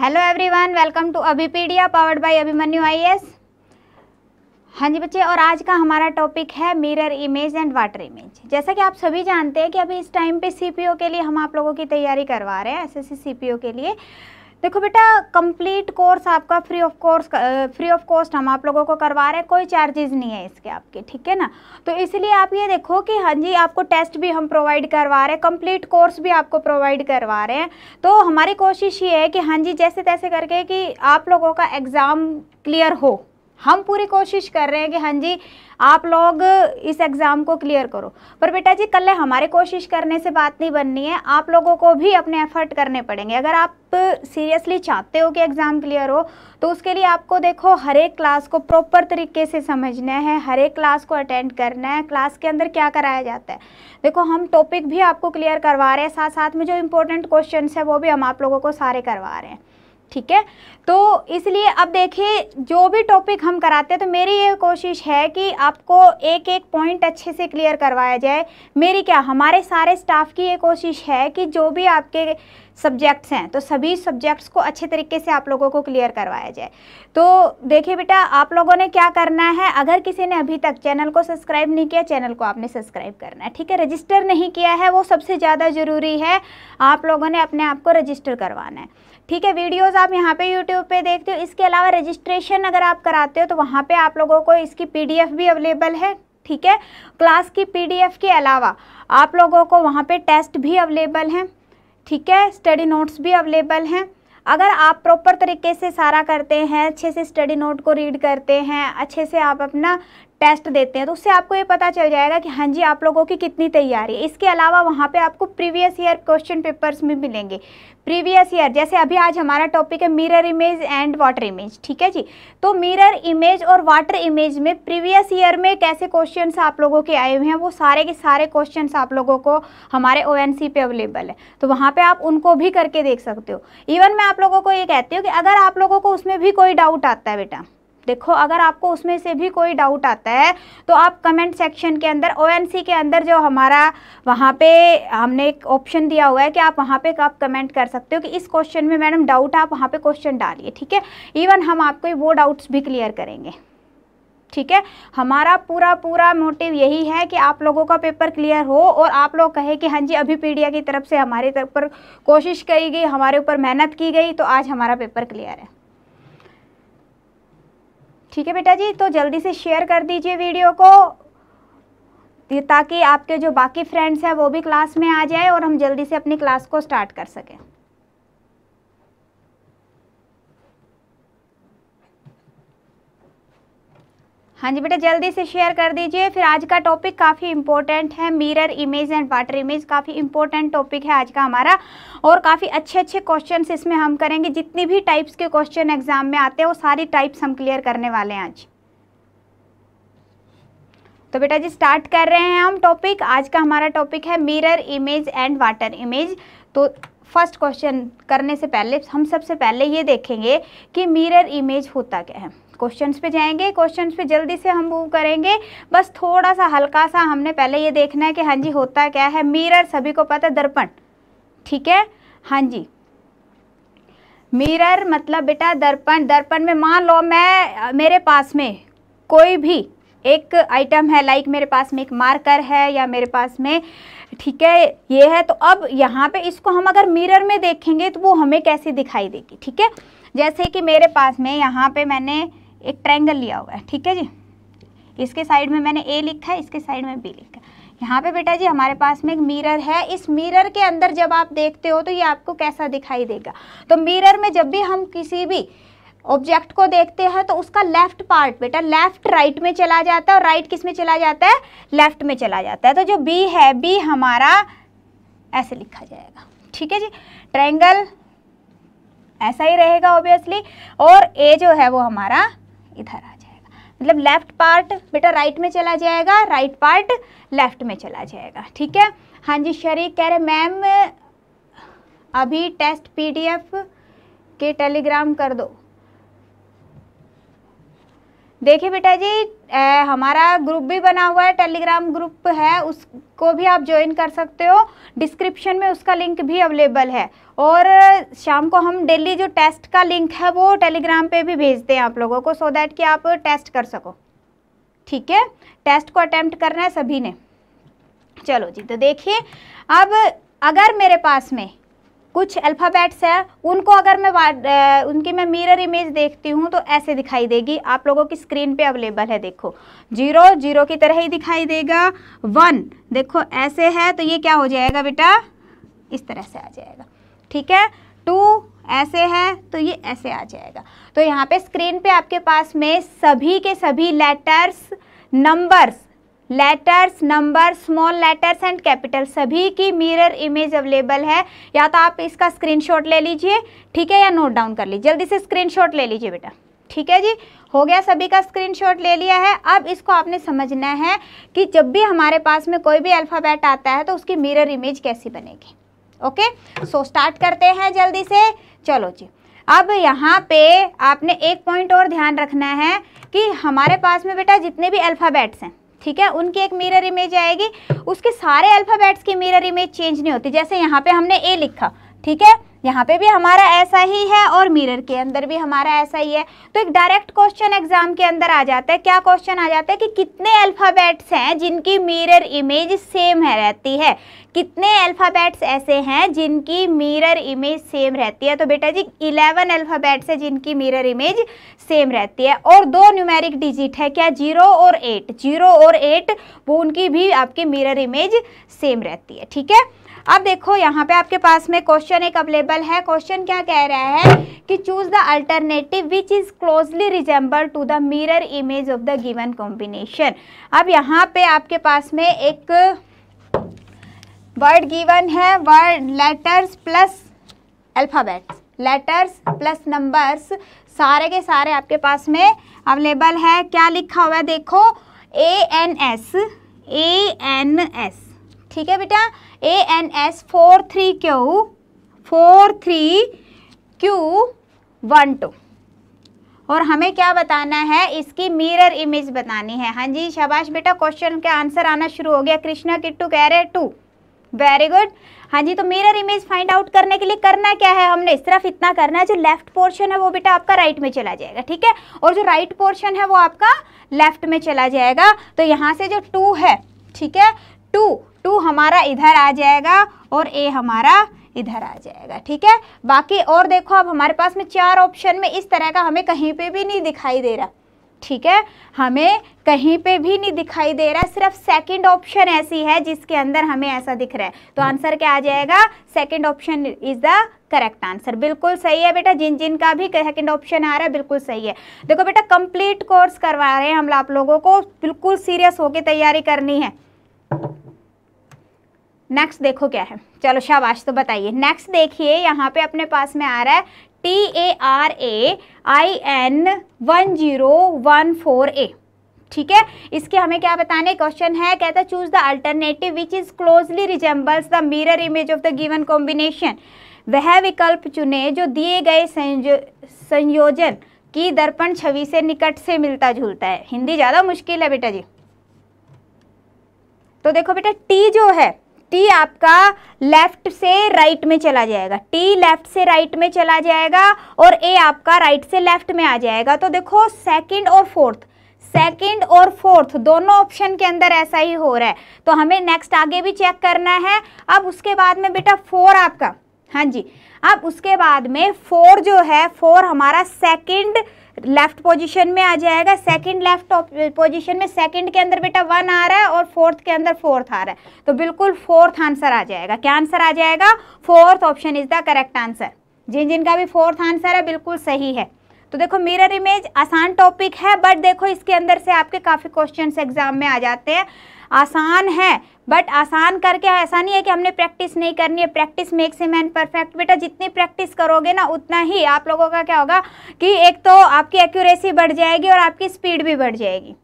Hello everyone welcome to Abhipedia powered by Abhimanyu S हाँ जी बच्चे और आज का हमारा टॉपिक है mirror image and water image जैसा कि आप सभी जानते हैं कि अभी इस टाइम पे सीपीओ के लिए हम आप लोगों की तैयारी करवा रहे हैं एसएससी सीपीओ के लिए देखो बेटा कंप्लीट कोर्स आपका free of course free of cost हम आप लोगों को करवा रहे हैं कोई चार्जेस नहीं है इसके आपके ठीक है ना तो इसलिए आप ये देखो कि हाँ जी आपको टेस्ट भी हम प्रोवाइड करवा रहे हैं कंप्लीट कोर्स भी आपको प्रोवाइड करवा रहे हैं तो हमारी कोशिश ये है कि हाँ जी जैसे तैसे करके कि आप लोगों का एग्ज़ाम क्लियर हो हम पूरी कोशिश कर रहे हैं कि हाँ जी आप लोग इस एग्ज़ाम को क्लियर करो पर बेटा जी कल हमारे कोशिश करने से बात नहीं बननी है आप लोगों को भी अपने एफर्ट करने पड़ेंगे अगर आप सीरियसली चाहते हो कि एग्ज़ाम क्लियर हो तो उसके लिए आपको देखो हर एक क्लास को प्रॉपर तरीके से समझना है हर एक क्लास को अटेंड करना है क्लास के अंदर क्या कराया जाता है देखो हम टॉपिक भी आपको क्लियर करवा रहे हैं साथ साथ में जो इम्पोर्टेंट क्वेश्चन है वो भी हम आप लोगों को सारे करवा रहे हैं ठीक है तो इसलिए अब देखिए जो भी टॉपिक हम कराते हैं तो मेरी ये कोशिश है कि आपको एक एक पॉइंट अच्छे से क्लियर करवाया जाए मेरी क्या हमारे सारे स्टाफ की ये कोशिश है कि जो भी आपके सब्जेक्ट्स हैं तो सभी सब्जेक्ट्स को अच्छे तरीके से आप लोगों को क्लियर करवाया जाए तो देखिए बेटा आप लोगों ने क्या करना है अगर किसी ने अभी तक चैनल को सब्सक्राइब नहीं किया चैनल को आपने सब्सक्राइब करना है ठीक है रजिस्टर नहीं किया है वो सबसे ज़्यादा ज़रूरी है आप लोगों ने अपने आप को रजिस्टर करवाना है ठीक है वीडियोस आप यहाँ पे यूट्यूब पे देखते हो इसके अलावा रजिस्ट्रेशन अगर आप कराते हो तो वहाँ पे आप लोगों को इसकी पीडीएफ भी अवेलेबल है ठीक है क्लास की पीडीएफ के अलावा आप लोगों को वहाँ पे टेस्ट भी अवेलेबल हैं ठीक है स्टडी नोट्स भी अवेलेबल हैं अगर आप प्रॉपर तरीके से सारा करते हैं अच्छे से स्टडी नोट को रीड करते हैं अच्छे से आप अपना टेस्ट देते हैं तो उससे आपको ये पता चल जाएगा कि हाँ जी आप लोगों की कितनी तैयारी है इसके अलावा वहाँ पे आपको प्रीवियस ईयर क्वेश्चन पेपर्स में मिलेंगे प्रीवियस ईयर जैसे अभी आज हमारा टॉपिक है mirror image and water image ठीक है जी तो मिरर इमेज और वाटर इमेज में प्रीवियस ईयर में कैसे क्वेश्चन आप लोगों के आए हुए हैं वो सारे के सारे क्वेश्चन आप लोगों को हमारे ओ पे अवेलेबल है तो वहाँ पर आप उनको भी करके देख सकते हो इवन मैं आप लोगों को ये कहती हूँ कि अगर आप लोगों को उसमें भी कोई डाउट आता है बेटा देखो अगर आपको उसमें से भी कोई डाउट आता है तो आप कमेंट सेक्शन के अंदर ओ के अंदर जो हमारा वहाँ पे हमने एक ऑप्शन दिया हुआ है कि आप वहाँ पे आप कमेंट कर सकते हो कि इस क्वेश्चन में मैडम डाउट आप वहाँ पे क्वेश्चन डालिए ठीक है इवन हम आपको वो डाउट्स भी क्लियर करेंगे ठीक है हमारा पूरा पूरा मोटिव यही है कि आप लोगों का पेपर क्लियर हो और आप लोग कहें कि हाँ जी अभी पीडिया की तरफ से हमारे तरफ पर कोशिश करी गई हमारे ऊपर मेहनत की गई तो आज हमारा पेपर क्लियर है ठीक है बेटा जी तो जल्दी से शेयर कर दीजिए वीडियो को ताकि आपके जो बाकी फ्रेंड्स हैं वो भी क्लास में आ जाए और हम जल्दी से अपनी क्लास को स्टार्ट कर सकें हाँ जी बेटा जल्दी से शेयर कर दीजिए फिर आज का टॉपिक काफ़ी इंपॉर्टेंट है mirror image and water image काफ़ी इंपॉर्टेंट टॉपिक है आज का हमारा और काफ़ी अच्छे अच्छे क्वेश्चन इसमें हम करेंगे जितनी भी टाइप्स के क्वेश्चन एग्जाम में आते हैं वो सारी टाइप्स हम क्लियर करने वाले हैं आज तो बेटा जी स्टार्ट कर रहे हैं हम टॉपिक आज का हमारा टॉपिक है mirror image and water image तो फर्स्ट क्वेश्चन करने से पहले हम सबसे पहले ये देखेंगे कि मिरर इमेज होता क्या है क्वेश्चंस पे जाएंगे क्वेश्चंस पे जल्दी से हम मूव करेंगे बस थोड़ा सा हल्का सा हमने पहले ये देखना है कि हाँ जी होता क्या है मिरर सभी को पता है दर्पण ठीक है हाँ जी मिरर मतलब बेटा दर्पण दर्पण में मान लो मैं मेरे पास में कोई भी एक आइटम है लाइक मेरे पास में एक मार्कर है या मेरे पास में ठीक है ये है तो अब यहाँ पे इसको हम अगर मिरर में देखेंगे तो वो हमें कैसी दिखाई देगी ठीक है जैसे कि मेरे पास में यहाँ पे मैंने एक ट्रैंगल लिया हुआ है ठीक है जी इसके साइड में मैंने ए लिखा है इसके साइड में बी लिखा है यहाँ पे बेटा जी हमारे पास में एक मिरर है इस मिरर के अंदर जब आप देखते हो तो ये आपको कैसा दिखाई देगा तो मिरर में जब भी हम किसी भी ऑब्जेक्ट को देखते हैं तो उसका लेफ्ट पार्ट बेटा लेफ्ट राइट में चला जाता है और राइट किस में चला जाता है लेफ्ट में चला जाता है तो जो बी है बी हमारा ऐसे लिखा जाएगा ठीक है जी ट्रायंगल ऐसा ही रहेगा ऑब्वियसली और ए जो है वो हमारा इधर आ जाएगा मतलब लेफ्ट पार्ट बेटा राइट में चला जाएगा राइट पार्ट लेफ्ट में चला जाएगा ठीक है हाँ जी शरीक कह रहे मैम अभी टेस्ट पीडीएफ के टेलीग्राम कर दो देखिए बेटा जी ए, हमारा ग्रुप भी बना हुआ है टेलीग्राम ग्रुप है उसको भी आप ज्वाइन कर सकते हो डिस्क्रिप्शन में उसका लिंक भी अवेलेबल है और शाम को हम डेली जो टेस्ट का लिंक है वो टेलीग्राम पे भी भेजते हैं आप लोगों को सो दैट कि आप टेस्ट कर सको ठीक है टेस्ट को अटैम्प्ट करना है सभी ने चलो जी तो देखिए अब अगर मेरे पास में कुछ अल्फ़ाबेट्स हैं उनको अगर मैं आ, उनकी मैं मिरर इमेज देखती हूँ तो ऐसे दिखाई देगी आप लोगों की स्क्रीन पे अवेलेबल है देखो जीरो जीरो की तरह ही दिखाई देगा वन देखो ऐसे है तो ये क्या हो जाएगा बेटा इस तरह से आ जाएगा ठीक है टू ऐसे है तो ये ऐसे आ जाएगा तो यहाँ पे स्क्रीन पे आपके पास में सभी के सभी letters numbers letters number small letters and capital सभी की मिरर इमेज अवेलेबल है या तो आप इसका स्क्रीनशॉट ले लीजिए ठीक है या नोट डाउन कर लीजिए जल्दी से स्क्रीनशॉट ले लीजिए बेटा ठीक है जी हो गया सभी का स्क्रीनशॉट ले लिया है अब इसको आपने समझना है कि जब भी हमारे पास में कोई भी अल्फ़ाबेट आता है तो उसकी मिरर इमेज कैसी बनेगी ओके सो स्टार्ट करते हैं जल्दी से चलो जी अब यहाँ पे आपने एक पॉइंट और ध्यान रखना है कि हमारे पास में बेटा जितने भी अल्फ़ाबेट्स हैं ठीक है उनकी एक मिरर इमेज आएगी उसके सारे अल्फ़ाबेट्स की मिरर इमेज चेंज नहीं होती जैसे यहाँ पे हमने ए लिखा ठीक है यहाँ पे भी हमारा ऐसा ही है और मिरर के अंदर भी हमारा ऐसा ही है तो एक डायरेक्ट क्वेश्चन एग्जाम के अंदर आ जाता है क्या क्वेश्चन आ जाता है कि कितने अल्फ़ाबेट्स हैं जिनकी मिरर इमेज सेम है रहती है कितने अल्फ़ाबेट्स ऐसे हैं जिनकी मिरर इमेज सेम रहती है तो बेटा जी इलेवन अल्फ़ाबेट्स है जिनकी मिरर इमेज सेम रहती है और दो न्यूमेरिक डिजिट है क्या जीरो और एट जीरो और एट वो उनकी भी आपकी मिरर इमेज सेम रहती है ठीक है अब देखो यहाँ पे आपके पास में क्वेश्चन एक अवेलेबल है क्वेश्चन क्या कह रहा है कि choose the alternative which is closely resemble to the mirror image of the given combination अब यहाँ पे आपके पास में एक वर्ड गिवन है word letters plus alphabets letters plus numbers सारे के सारे आपके पास में अवेलेबल है क्या लिखा हुआ है देखो A N S A N S ठीक है बेटा A N S four three Q four three Q one two और हमें क्या बताना है इसकी मिरर इमेज बतानी है हाँ जी शाबाश बेटा क्वेश्चन का आंसर आना शुरू हो गया कृष्णा किट्टू कह रहे टू वेरी गुड हाँ जी तो मिरर इमेज फाइंड आउट करने के लिए करना क्या है हमने सिर्फ इतना करना है जो लेफ्ट पोर्शन है वो बेटा आपका राइट में चला जाएगा ठीक है और जो राइट पोर्शन है वो आपका लेफ्ट में चला जाएगा तो यहाँ से जो टू है ठीक है टू टू हमारा इधर आ जाएगा और ए हमारा इधर आ जाएगा ठीक है बाकी और देखो अब हमारे पास में चार ऑप्शन में इस तरह का हमें कहीं पे भी नहीं दिखाई दे रहा ठीक है हमें कहीं पे भी नहीं दिखाई दे रहा सिर्फ सेकंड ऑप्शन ऐसी है जिसके अंदर हमें ऐसा दिख रहा है तो आंसर हम्म। क्या आ जाएगा second option is the correct answer बिल्कुल सही है बेटा जिन जिन का भी सेकंड ऑप्शन आ रहा है बिल्कुल सही है देखो बेटा कंप्लीट कोर्स करवा रहे हैं हम आप लोगों को बिल्कुल सीरियस होकर तैयारी करनी है नेक्स्ट देखो क्या है चलो शाबाश तो बताइए नेक्स्ट देखिए यहाँ पे अपने पास में आ रहा है T A R A I N one zero one four A ठीक है इसके हमें क्या बताने क्वेश्चन है कहता है choose the alternative which is closely resembles the mirror image of the given combination वह विकल्प चुने जो दिए गए संयो, संयोजन की दर्पण छवि से निकट से मिलता जुलता है हिंदी ज़्यादा मुश्किल है बेटा जी तो देखो बेटा टी जो है टी आपका लेफ्ट से राइट में चला जाएगा टी लेफ्ट से राइट में चला जाएगा और ए आपका राइट से लेफ्ट में आ जाएगा तो देखो सेकंड और फोर्थ सेकंड और फोर्थ दोनों ऑप्शन के अंदर ऐसा ही हो रहा है तो हमें नेक्स्ट आगे भी चेक करना है अब उसके बाद में बेटा फोर आपका हाँ जी अब उसके बाद में फोर जो है फोर हमारा सेकेंड लेफ्ट पोजीशन में आ जाएगा सेकंड लेफ्ट पोजीशन में सेकंड के अंदर बेटा वन आ रहा है और फोर्थ के अंदर फोर्थ आ रहा है तो बिल्कुल फोर्थ आंसर आ जाएगा क्या आंसर आ जाएगा fourth option is the correct answer जिन जिनका भी फोर्थ आंसर है बिल्कुल सही है तो देखो मिरर इमेज आसान टॉपिक है बट देखो इसके अंदर से आपके काफ़ी क्वेश्चन एग्जाम में आ जाते हैं आसान है बट आसान करके ऐसा नहीं है कि हमने प्रैक्टिस नहीं करनी है practice makes a man perfect बेटा जितनी प्रैक्टिस करोगे ना उतना ही आप लोगों का क्या होगा कि एक तो आपकी एक्यूरेसी बढ़ जाएगी और आपकी स्पीड भी बढ़ जाएगी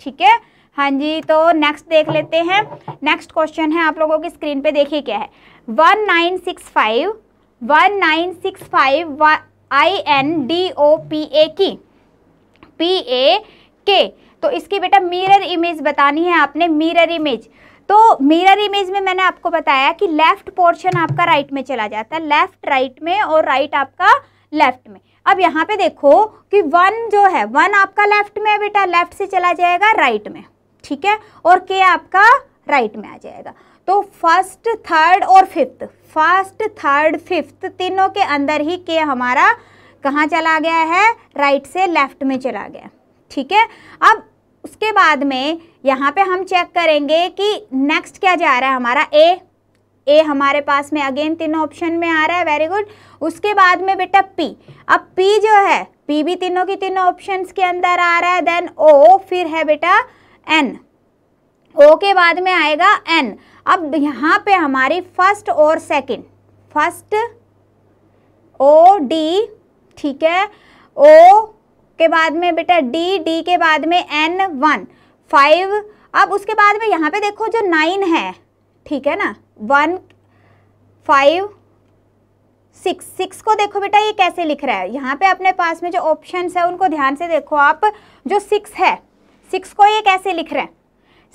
ठीक है हाँ जी तो नेक्स्ट देख लेते हैं नेक्स्ट क्वेश्चन है आप लोगों की स्क्रीन पे देखिए क्या है one nine six five one nine six five I N D O P A की पी ए के तो इसकी बेटा मिरर इमेज बतानी है आपने मिरर इमेज तो मिरर इमेज में मैंने आपको बताया कि लेफ्ट पोर्शन आपका राइट में चला जाता है लेफ्ट राइट में और राइट आपका लेफ्ट में अब यहाँ पे देखो कि वन जो है वन आपका लेफ्ट में है बेटा लेफ्ट से चला जाएगा राइट में ठीक है और के आपका राइट में आ जाएगा तो फर्स्ट थर्ड और फिफ्थ फर्स्ट थर्ड फिफ्थ तीनों के अंदर ही के हमारा कहाँ चला गया है राइट से लेफ्ट में चला गया ठीक है अब उसके बाद में यहाँ पे हम चेक करेंगे कि नेक्स्ट क्या जा रहा है हमारा ए ए हमारे पास में अगेन तीनों ऑप्शन में आ रहा है वेरी गुड उसके बाद में बेटा पी अब पी जो है पी भी तीनों की तीनों ऑप्शंस के अंदर आ रहा है देन ओ फिर है बेटा एन ओ के बाद में आएगा एन अब यहाँ पे हमारी फर्स्ट और सेकंड फर्स्ट ओ डी ठीक है ओ के बाद में बेटा डी डी के बाद में एन वन फाइव अब उसके बाद में यहाँ पे देखो जो नाइन है ठीक है ना वन फाइव सिक्स सिक्स को देखो बेटा ये कैसे लिख रहा है यहाँ पे अपने पास में जो ऑप्शन है उनको ध्यान से देखो आप जो सिक्स है सिक्स को ये कैसे लिख रहे हैं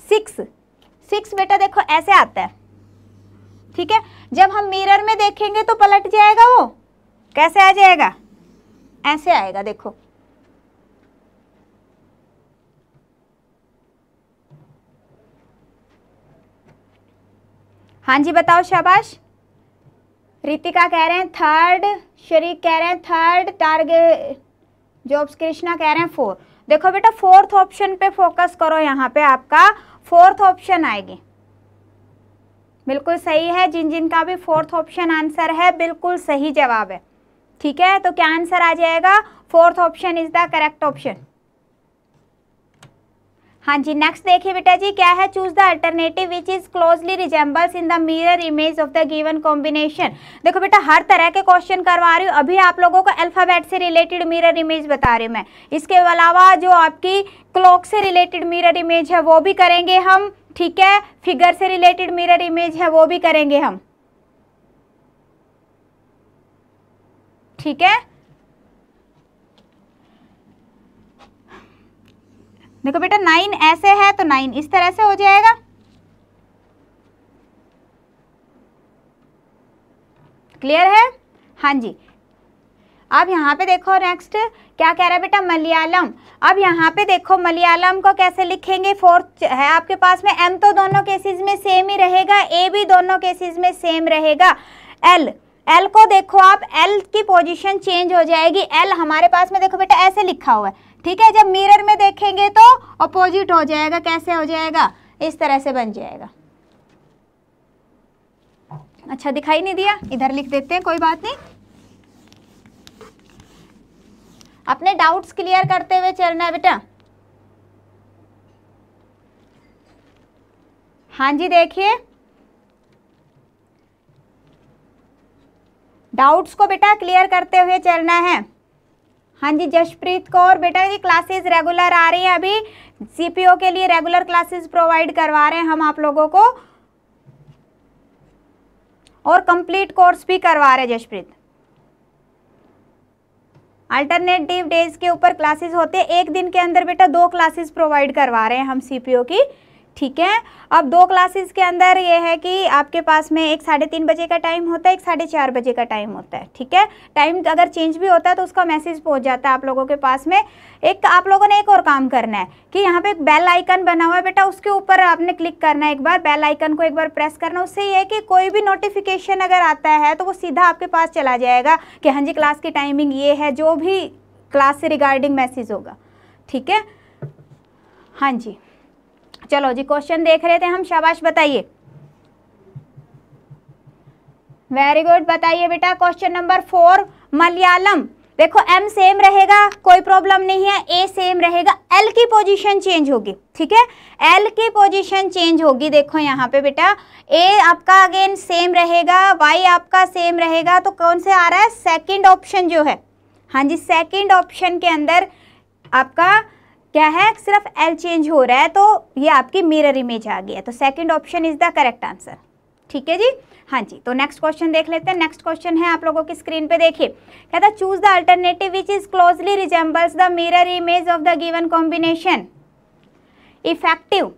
सिक्स सिक्स बेटा देखो ऐसे आता है ठीक है जब हम मिरर में देखेंगे तो पलट जाएगा वो कैसे आ जाएगा ऐसे आएगा देखो हाँ जी बताओ शाबाश रितिका कह रहे हैं थर्ड शरीक कह रहे हैं थर्ड टारगेट जॉब्स कृष्णा कह रहे हैं फोर देखो बेटा फोर्थ ऑप्शन पे फोकस करो यहाँ पे आपका फोर्थ ऑप्शन आएगी बिल्कुल सही है जिन जिन का भी फोर्थ ऑप्शन आंसर है बिल्कुल सही जवाब है ठीक है तो क्या आंसर आ जाएगा fourth option is the correct option हाँ जी नेक्स्ट देखिए बेटा जी क्या है choose the alternative which is closely resembles in the mirror image of the given combination देखो बेटा हर तरह के क्वेश्चन करवा रही हूँ अभी आप लोगों को अल्फाबेट से रिलेटेड मिरर इमेज बता रही हूँ मैं इसके अलावा जो आपकी क्लॉक से रिलेटेड मिरर इमेज है वो भी करेंगे हम ठीक है फिगर से रिलेटेड मिरर इमेज है वो भी करेंगे हम ठीक है देखो बेटा नाइन ऐसे है तो नाइन इस तरह से हो जाएगा क्लियर है हाँ जी अब यहाँ पे देखो नेक्स्ट क्या कह रहा है बेटा मलयालम अब यहाँ पे देखो मलयालम को कैसे लिखेंगे फोर्थ है आपके पास में एम तो दोनों केसेस में सेम ही रहेगा ए भी दोनों केसेस में सेम रहेगा एल एल को देखो आप एल की पोजीशन चेंज हो जाएगी एल हमारे पास में देखो बेटा ऐसे लिखा हुआ है ठीक है जब मिरर में देखेंगे तो अपोजिट हो जाएगा कैसे हो जाएगा इस तरह से बन जाएगा अच्छा दिखाई नहीं दिया इधर लिख देते हैं कोई बात नहीं अपने डाउट्स क्लियर करते हुए चलना है बेटा हाँ जी देखिए डाउट्स को बेटा क्लियर करते हुए चलना है हाँ जी जसप्रीत कौर बेटा ये क्लासेस रेगुलर आ रही है अभी सीपीओ के लिए रेगुलर क्लासेस प्रोवाइड करवा रहे हैं हम आप लोगों को और कंप्लीट कोर्स भी करवा रहे हैं जसप्रीत अल्टरनेटिव डेज के ऊपर क्लासेस होते हैं एक दिन के अंदर बेटा दो क्लासेस प्रोवाइड करवा रहे हैं हम सीपीओ की ठीक है अब दो क्लासेस के अंदर ये है कि आपके पास में एक साढ़े तीन बजे का टाइम होता है एक साढ़े चार बजे का टाइम होता है ठीक है टाइम अगर चेंज भी होता है तो उसका मैसेज पहुंच जाता है आप लोगों के पास में एक आप लोगों ने एक और काम करना है कि यहाँ पे एक बेल आइकन बना हुआ है बेटा उसके ऊपर आपने क्लिक करना है एक बार बेल आइकन को एक बार प्रेस करना उससे ये है कि कोई भी नोटिफिकेशन अगर आता है तो वो सीधा आपके पास चला जाएगा कि हाँ जी क्लास की टाइमिंग ये है जो भी क्लास से रिगार्डिंग मैसेज होगा ठीक है हाँ जी चलो जी क्वेश्चन देख रहे थे हम शाबाश बताइए वेरी गुड बताइए बेटा क्वेश्चन नंबर फोर मलयालम देखो एम सेम रहेगा कोई प्रॉब्लम नहीं है ए सेम रहेगा एल की पोजीशन चेंज होगी ठीक है एल की पोजीशन चेंज होगी देखो यहाँ पे बेटा ए आपका अगेन सेम रहेगा वाई आपका सेम रहेगा तो कौन से आ रहा है सेकंड ऑप्शन जो है हाँ जी सेकंड ऑप्शन के अंदर आपका क्या है सिर्फ एल चेंज हो रहा है तो ये आपकी मिरर इमेज आ गई है तो second option is the correct answer ठीक है जी हाँ जी तो नेक्स्ट क्वेश्चन देख लेते हैं नेक्स्ट क्वेश्चन है आप लोगों की स्क्रीन पे देखिए कहता choose the alternative which is closely resembles the mirror image of the given combination effective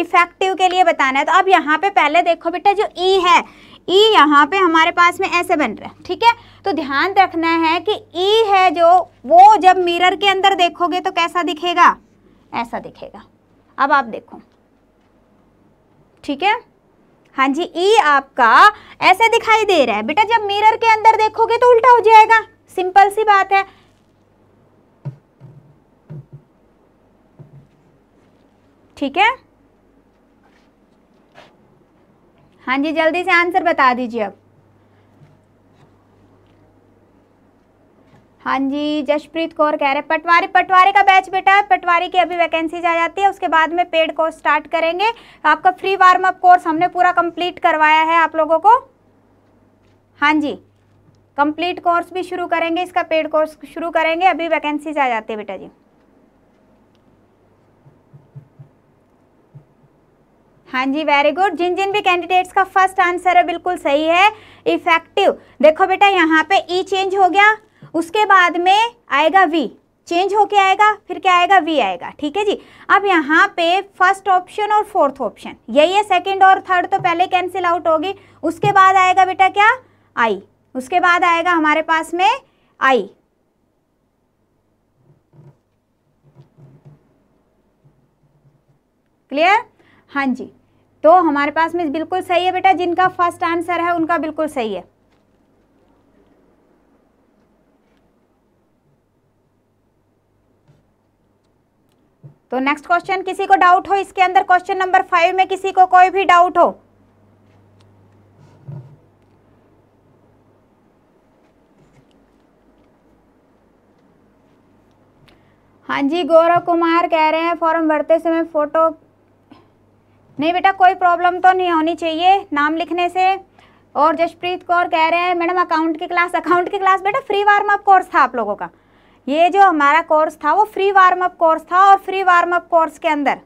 effective के लिए बताना है तो अब यहाँ पे पहले देखो बेटा जो ई e है ई यहाँ पे हमारे पास में ऐसे बन रहा है ठीक है तो ध्यान रखना है कि ई है जो वो जब मिरर के अंदर देखोगे तो कैसा दिखेगा ऐसा दिखेगा अब आप देखो ठीक है हाँ जी ई आपका ऐसे दिखाई दे रहा है बेटा जब मिरर के अंदर देखोगे तो उल्टा हो जाएगा सिंपल सी बात है ठीक है हाँ जी जल्दी से आंसर बता दीजिए अब हाँ जी जसप्रीत कौर कह रहे पटवारी पटवारी का बैच बेटा पटवारी की अभी वैकेंसीज आ जाती है उसके बाद में पेड कोर्स स्टार्ट करेंगे आपका फ्री वार्म अप कोर्स हमने पूरा कंप्लीट करवाया है आप लोगों को हाँ जी कंप्लीट कोर्स भी शुरू करेंगे इसका पेड कोर्स शुरू करेंगे अभी वैकेंसीज आ जाती है बेटा जी हाँ जी वेरी गुड जिन जिन भी कैंडिडेट्स का फर्स्ट आंसर है बिल्कुल सही है इफेक्टिव देखो बेटा यहाँ पे ई e चेंज हो गया उसके बाद में आएगा वी चेंज होके आएगा फिर क्या आएगा वी आएगा ठीक है जी अब यहाँ पे फर्स्ट ऑप्शन और फोर्थ ऑप्शन यही है सेकंड और थर्ड तो पहले कैंसिल आउट होगी उसके बाद आएगा बेटा क्या आई उसके बाद आएगा हमारे पास में आई क्लियर हाँ जी तो हमारे पास में बिल्कुल सही है बेटा जिनका फर्स्ट आंसर है उनका बिल्कुल सही है तो नेक्स्ट क्वेश्चन किसी को डाउट हो इसके अंदर क्वेश्चन नंबर फाइव में किसी को कोई भी डाउट हो हाँ जी गौरव कुमार कह रहे हैं फॉर्म भरते समय फोटो नहीं बेटा कोई प्रॉब्लम तो नहीं होनी चाहिए नाम लिखने से और जसप्रीत कौर कह रहे हैं मैडम अकाउंट की क्लास अकाउंट की क्लास बेटा फ्री वार्म अप कोर्स था आप लोगों का ये जो हमारा कोर्स था वो फ्री वार्म अप कोर्स था और फ्री वार्म अप कोर्स के अंदर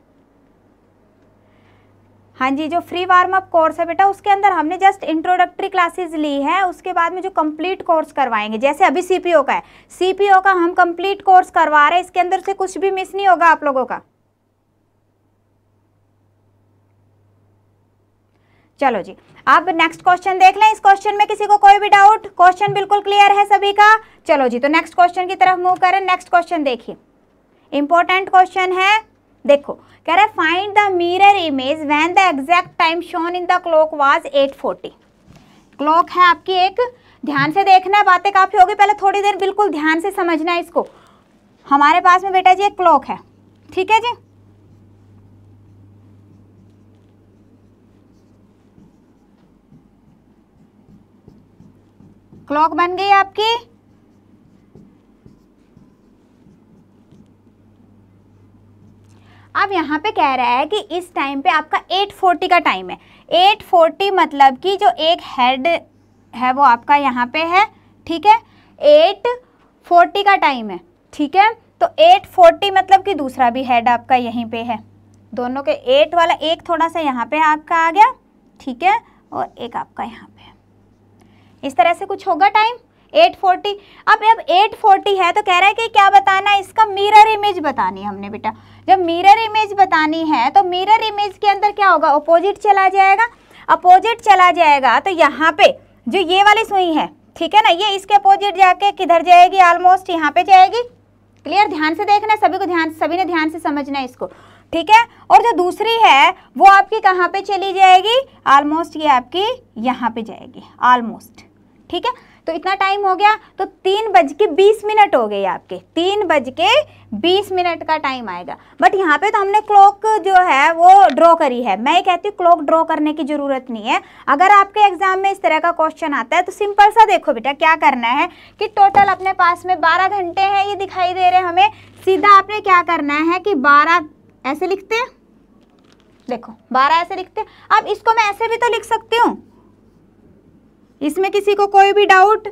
हाँ जी जो फ्री वार्म अप कोर्स है बेटा उसके अंदर हमने जस्ट इंट्रोडक्टरी क्लासेस ली है उसके बाद में जो कंप्लीट कोर्स करवाएंगे जैसे अभी सीपीओ का है सीपीओ का हम कंप्लीट कोर्स करवा रहे हैं इसके अंदर से कुछ भी मिस नहीं होगा आप लोगों का चलो जी अब नेक्स्ट क्वेश्चन देख लें इस क्वेश्चन में किसी को कोई भी डाउट क्वेश्चन बिल्कुल क्लियर है सभी का चलो जी तो नेक्स्ट क्वेश्चन की तरफ मूव करें नेक्स्ट क्वेश्चन देखिए इंपॉर्टेंट क्वेश्चन है देखो कह रहे find the mirror image when the exact time shown in the clock was 8:40 clock है आपकी एक ध्यान से देखना है बातें काफ़ी होगी पहले थोड़ी देर बिल्कुल ध्यान से समझना है इसको हमारे पास में बेटा जी एक क्लॉक है ठीक है जी क्लॉक बन गई आपकी अब यहाँ पे कह रहा है कि इस टाइम पे आपका 840 का टाइम है 840 मतलब कि जो एक हेड है वो आपका यहाँ पे है ठीक है 840 का टाइम है ठीक है तो 840 मतलब कि दूसरा भी हेड आपका यहीं पे है दोनों के 8 वाला एक थोड़ा सा यहाँ पे आपका आ गया ठीक है और एक आपका यहाँ इस तरह से कुछ होगा टाइम 840 अब अब 840 है तो कह रहा है कि क्या बताना है इसका मिरर इमेज बतानी है हमने बेटा जब मिरर इमेज बतानी है तो मिरर इमेज के अंदर क्या होगा अपोजिट चला जाएगा अपोजिट चला जाएगा तो यहाँ पे जो ये वाली सुई है ठीक है ना ये इसके अपोजिट जाके किधर जाएगी ऑलमोस्ट यहाँ पे जाएगी क्लियर ध्यान से देखना सभी को ध्यान सभी ने ध्यान से समझना है इसको ठीक है और जो दूसरी है वो आपकी कहाँ पे चली जाएगी ऑलमोस्ट ये आपकी यहाँ पे जाएगी ऑलमोस्ट ठीक है तो इतना टाइम हो गया तो तीन बज के बीस मिनट हो गई आपके तीन बज के बीस मिनट का टाइम आएगा बट यहाँ पे तो हमने क्लॉक जो है वो ड्रॉ करी है मैं कहती हूँ क्लॉक ड्रॉ करने की ज़रूरत नहीं है अगर आपके एग्जाम में इस तरह का क्वेश्चन आता है तो सिंपल सा देखो बेटा क्या करना है कि टोटल अपने पास में बारह घंटे हैं ये दिखाई दे रहे हैं हमें सीधा आपने क्या करना है कि बारह ऐसे लिखते हैं देखो बारह ऐसे लिखते हैं अब इसको मैं ऐसे भी तो लिख सकती हूँ इसमें किसी को कोई भी डाउट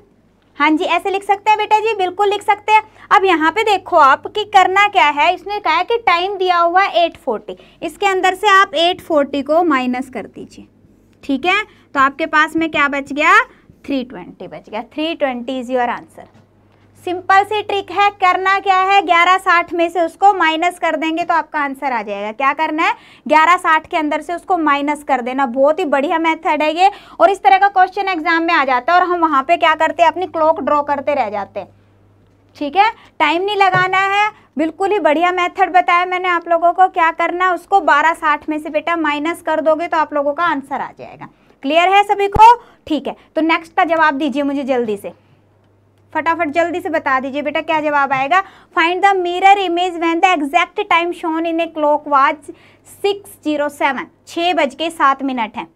हाँ जी ऐसे लिख सकते हैं बेटा जी बिल्कुल लिख सकते हैं अब यहाँ पे देखो आप कि करना क्या है इसने कहा है कि टाइम दिया हुआ है एट फोर्टी इसके अंदर से आप एट फोर्टी को माइनस कर दीजिए ठीक है तो आपके पास में क्या बच गया थ्री ट्वेंटी बच गया three twenty is your answer simple सी ट्रिक है करना क्या है ग्यारह साठ में से उसको माइनस कर देंगे तो आपका आंसर आ जाएगा क्या करना है ग्यारह साठ के अंदर से उसको माइनस कर देना बहुत ही बढ़िया मेथड है ये और इस तरह का क्वेश्चन एग्जाम में आ जाता है और हम वहाँ पे क्या करते हैं अपनी क्लॉक ड्रॉ करते रह जाते हैं ठीक है टाइम नहीं लगाना है बिल्कुल ही बढ़िया मेथड बताया मैंने आप लोगों को क्या करना है उसको बारह साठ में से बेटा माइनस कर दोगे तो आप लोगों का आंसर आ जाएगा क्लियर है सभी को ठीक है तो नेक्स्ट का जवाब दीजिए मुझे जल्दी से फटाफट जल्दी से बता दीजिए बेटा क्या जवाब आएगा find the mirror image when the exact time shown in a clock watch six zero seven छः बज के सात मिनट है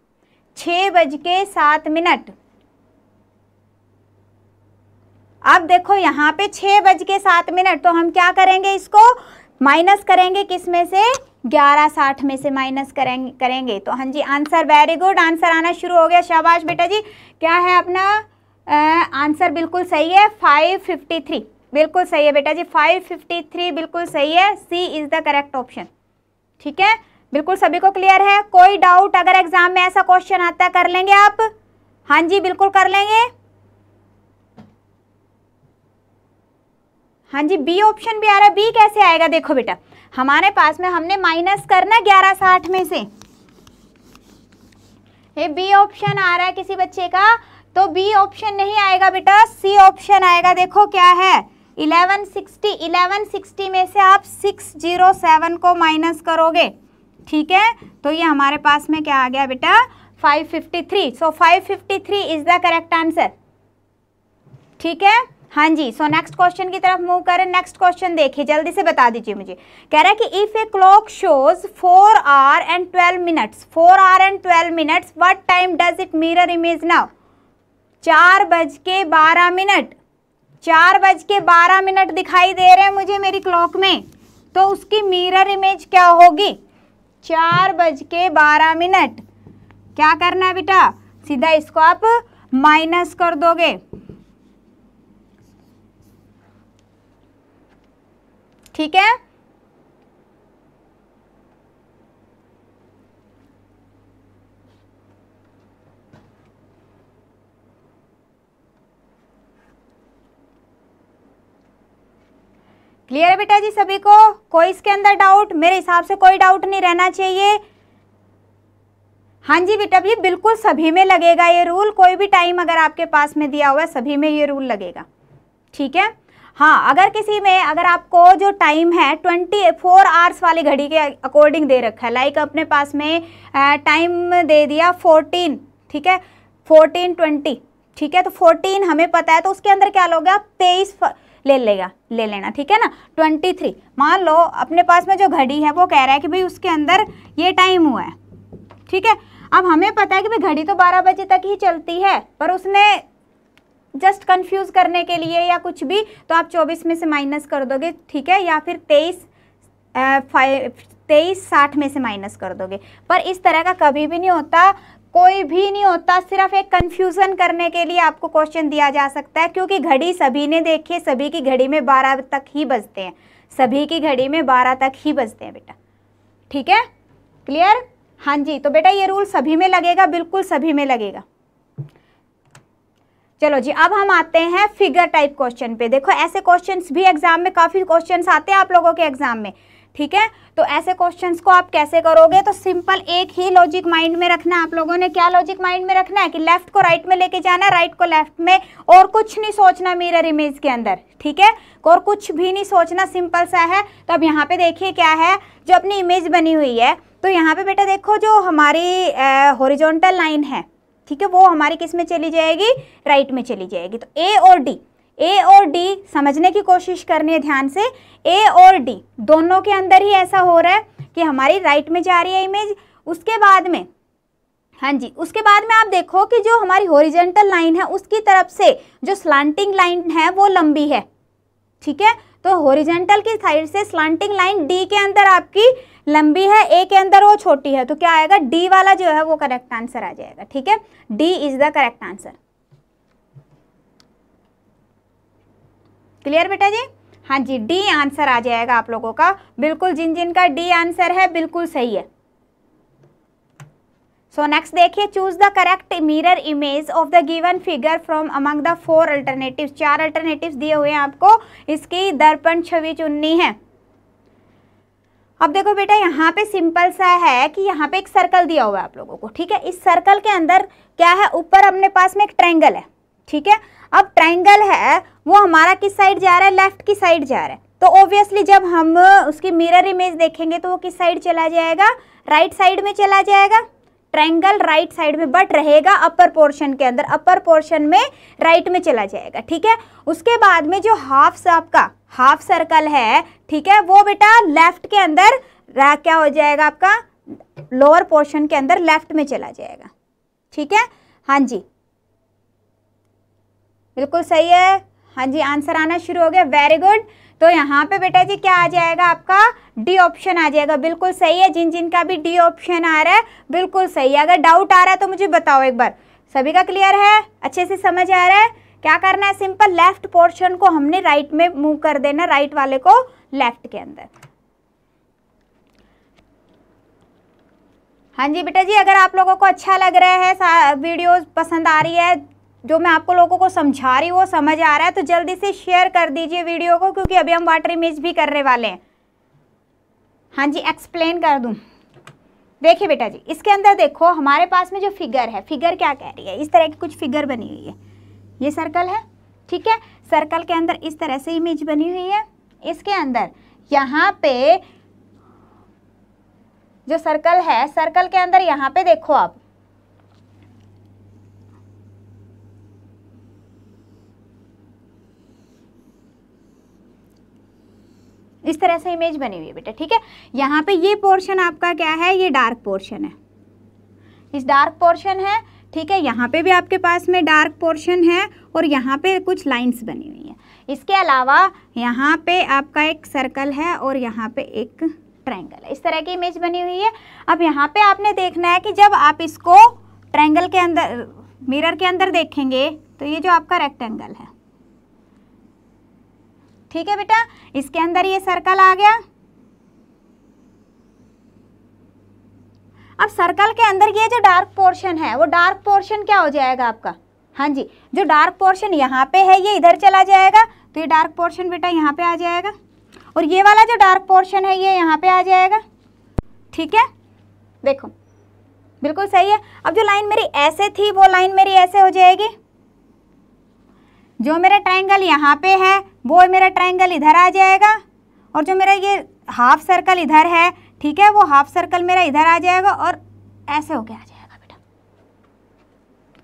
छः बज के सात मिनट अब देखो यहाँ पे छः बज के सात मिनट तो हम क्या करेंगे इसको माइनस करेंगे किस में से ग्यारह साठ में से माइनस करेंगे करेंगे तो हाँ जी आंसर वेरी गुड आंसर आना शुरू हो गया शाबाश बेटा जी क्या है अपना आंसर बिल्कुल सही है थ्री बिल्कुल सही है बेटा जी थ्री बिल्कुल सही है C is the correct option ठीक है बिल्कुल सभी को क्लियर है कोई डाउट अगर एग्जाम में ऐसा क्वेश्चन आता है कर लेंगे आप हाँ जी बिल्कुल कर लेंगे हाँ जी बी ऑप्शन भी आ रहा है बी कैसे आएगा देखो बेटा हमारे पास में हमने माइनस करना ग्यारह साठ में से ये बी ऑप्शन आ रहा है किसी बच्चे का तो बी ऑप्शन नहीं आएगा बेटा सी ऑप्शन आएगा देखो क्या है 1160 1160 में से आप 607 को माइनस करोगे ठीक है तो ये हमारे पास में क्या आ गया बेटा 553 so fifty 553 is the correct answer ठीक है हाँ जी सो नेक्स्ट क्वेश्चन की तरफ मूव करें नेक्स्ट क्वेश्चन देखिए जल्दी से बता दीजिए मुझे कह रहा है कि if a clock shows four hours and twelve minutes four hours and twelve minutes what time does it mirror image now चार बज के बारह मिनट चार बज के बारह मिनट दिखाई दे रहे हैं मुझे मेरी क्लॉक में तो उसकी मिरर इमेज क्या होगी चार बज के बारह मिनट क्या करना है बेटा सीधा इसको आप माइनस कर दोगे ठीक है क्लियर है बेटा जी सभी को कोई इसके अंदर डाउट मेरे हिसाब से कोई डाउट नहीं रहना चाहिए हाँ जी बेटा जी बिल्कुल सभी में लगेगा ये रूल कोई भी टाइम अगर आपके पास में दिया हुआ है सभी में ये रूल लगेगा ठीक है हाँ अगर किसी में अगर आपको जो टाइम है ट्वेंटी फोर आवर्स वाली घड़ी के अकॉर्डिंग दे रखा है लाइक अपने पास में टाइम दे दिया फोर्टीन ठीक है फोर्टीन ट्वेंटी ठीक है तो फोर्टीन हमें पता है तो उसके अंदर क्या लोगे आप तेईस ले लेगा ले लेना ठीक है ना ट्वेंटी थ्री मान लो अपने पास में जो घड़ी है वो कह रहा है कि भाई उसके अंदर ये टाइम हुआ है ठीक है अब हमें पता है कि भाई घड़ी तो बारह बजे तक ही चलती है पर उसने जस्ट कंफ्यूज करने के लिए या कुछ भी तो आप 24 में से माइनस कर दोगे ठीक है या फिर 23 फाइव तेईस साठ में से माइनस कर दोगे पर इस तरह का कभी भी नहीं होता कोई भी नहीं होता सिर्फ एक कंफ्यूजन करने के लिए आपको क्वेश्चन दिया जा सकता है क्योंकि घड़ी सभी ने देखी सभी की घड़ी में बारह तक ही बजते हैं सभी की घड़ी में बारह तक ही बजते हैं बेटा ठीक है क्लियर हाँ जी तो बेटा ये रूल सभी में लगेगा बिल्कुल सभी में लगेगा चलो जी अब हम आते हैं फिगर टाइप क्वेश्चन पे देखो ऐसे क्वेश्चंस भी एग्जाम में काफ़ी क्वेश्चंस आते हैं आप लोगों के एग्जाम में ठीक है तो ऐसे क्वेश्चंस को आप कैसे करोगे तो सिंपल एक ही लॉजिक माइंड में रखना आप लोगों ने क्या लॉजिक माइंड में रखना है कि लेफ्ट को राइट में लेके जाना राइट को लेफ्ट में और कुछ नहीं सोचना मिरर इमेज के अंदर ठीक है और कुछ भी नहीं सोचना सिंपल सा है तो अब यहाँ पे देखिए क्या है जो अपनी इमेज बनी हुई है तो यहाँ पे बेटा देखो जो हमारी होरिजोनटल लाइन है ठीक है वो हमारी किस में चली जाएगी राइट में चली जाएगी तो ए और डी ए और डी समझने की कोशिश करनी है ध्यान से ए और डी दोनों के अंदर ही ऐसा हो रहा है कि हमारी राइट में जा रही है इमेज उसके बाद में हाँ जी उसके बाद में आप देखो कि जो हमारी होरिजेंटल लाइन है उसकी तरफ से जो स्लांटिंग लाइन है वो लंबी है ठीक है तो होरिजेंटल की साइड से स्लांटिंग लाइन डी के अंदर आपकी लंबी है ए के अंदर वो छोटी है तो क्या आएगा डी वाला जो है वो करेक्ट आंसर आ जाएगा ठीक है D is the correct answer clear बेटा जी हाँ जी डी आंसर आ जाएगा आप लोगों का बिल्कुल जिन जिन का डी आंसर है बिल्कुल सही है सो नेक्स्ट देखिए choose the correct mirror image of the given figure from among the four alternative चार अल्टरनेटिव दिए हुए हैं आपको इसकी दर्पण छवि चुननी है अब देखो बेटा यहाँ पे सिंपल सा है कि यहाँ पे एक सर्कल दिया हुआ है आप लोगों को ठीक है इस सर्कल के अंदर क्या है ऊपर अपने पास में एक ट्रेंगल है ठीक है अब ट्राइंगल है वो हमारा किस साइड जा रहा है लेफ्ट की साइड जा रहा है तो ऑब्वियसली जब हम उसकी मिरर इमेज देखेंगे तो वो किस साइड चला जाएगा राइट right साइड में चला जाएगा ट्रायंगल राइट साइड में बट रहेगा अपर पोर्शन के अंदर अपर पोर्शन में राइट right में चला जाएगा ठीक है उसके बाद में जो हाफ आपका हाफ सर्कल है ठीक है वो बेटा लेफ्ट के अंदर क्या हो जाएगा आपका लोअर पोर्शन के अंदर लेफ्ट में चला जाएगा ठीक है हाँ जी बिल्कुल सही है हाँ जी आंसर आना शुरू हो गया वेरी गुड तो यहाँ पे बेटा जी क्या आ जाएगा आपका डी ऑप्शन आ जाएगा बिल्कुल सही है जिन जिन का भी डी ऑप्शन आ रहा है बिल्कुल सही है अगर डाउट आ रहा है तो मुझे बताओ एक बार सभी का क्लियर है अच्छे से समझ आ रहा है क्या करना है सिंपल लेफ्ट पोर्शन को हमने राइट में मूव कर देना राइट वाले को लेफ्ट के अंदर हाँ जी बेटा जी अगर आप लोगों को अच्छा लग रहा है वीडियोस पसंद आ रही है जो मैं आपको लोगों को समझा रही हूँ वो समझ आ रहा है तो जल्दी से शेयर कर दीजिए वीडियो को क्योंकि अभी हम वाटर इमेज भी करने वाले हैं हाँ जी एक्सप्लेन कर दूँ देखिए बेटा जी इसके अंदर देखो हमारे पास में जो फिगर है फिगर क्या कह रही है इस तरह की कुछ फिगर बनी हुई है ये सर्कल है ठीक है सर्कल के अंदर इस तरह से इमेज बनी हुई है इसके अंदर यहाँ पे जो सर्कल है सर्कल के अंदर यहाँ पे देखो आप इस तरह से इमेज बनी हुई है बेटा ठीक है यहाँ पे ये पोर्शन आपका क्या है ये डार्क पोर्शन है इस डार्क पोर्शन है ठीक है यहाँ पे भी आपके पास में डार्क पोर्शन है और यहाँ पे कुछ लाइंस बनी हुई है इसके अलावा यहाँ पे आपका एक सर्कल है और यहाँ पे एक ट्रायंगल है इस तरह की इमेज बनी हुई है अब यहाँ पे आपने देखना है कि जब आप इसको ट्रायंगल के अंदर मिरर के अंदर देखेंगे तो ये जो आपका रेक्टेंगल है ठीक है बेटा इसके अंदर ये सर्कल आ गया अब सर्कल के अंदर ये जो डार्क पोर्शन है वो डार्क पोर्शन क्या हो जाएगा आपका हाँ जी जो डार्क पोर्शन यहाँ पे है ये इधर चला जाएगा तो ये डार्क पोर्शन बेटा यहाँ पे आ जाएगा और ये वाला जो डार्क पोर्शन है ये यहाँ पे आ जाएगा ठीक है देखो बिल्कुल सही है अब जो लाइन मेरी ऐसे थी वो लाइन मेरी ऐसे हो जाएगी जो मेरा ट्राइंगल यहाँ पे है वो मेरा ट्राइंगल इधर आ जाएगा और जो मेरा ये हाफ सर्कल इधर है ठीक है वो हाफ सर्कल मेरा इधर आ जाएगा और ऐसे होके आ जाएगा बेटा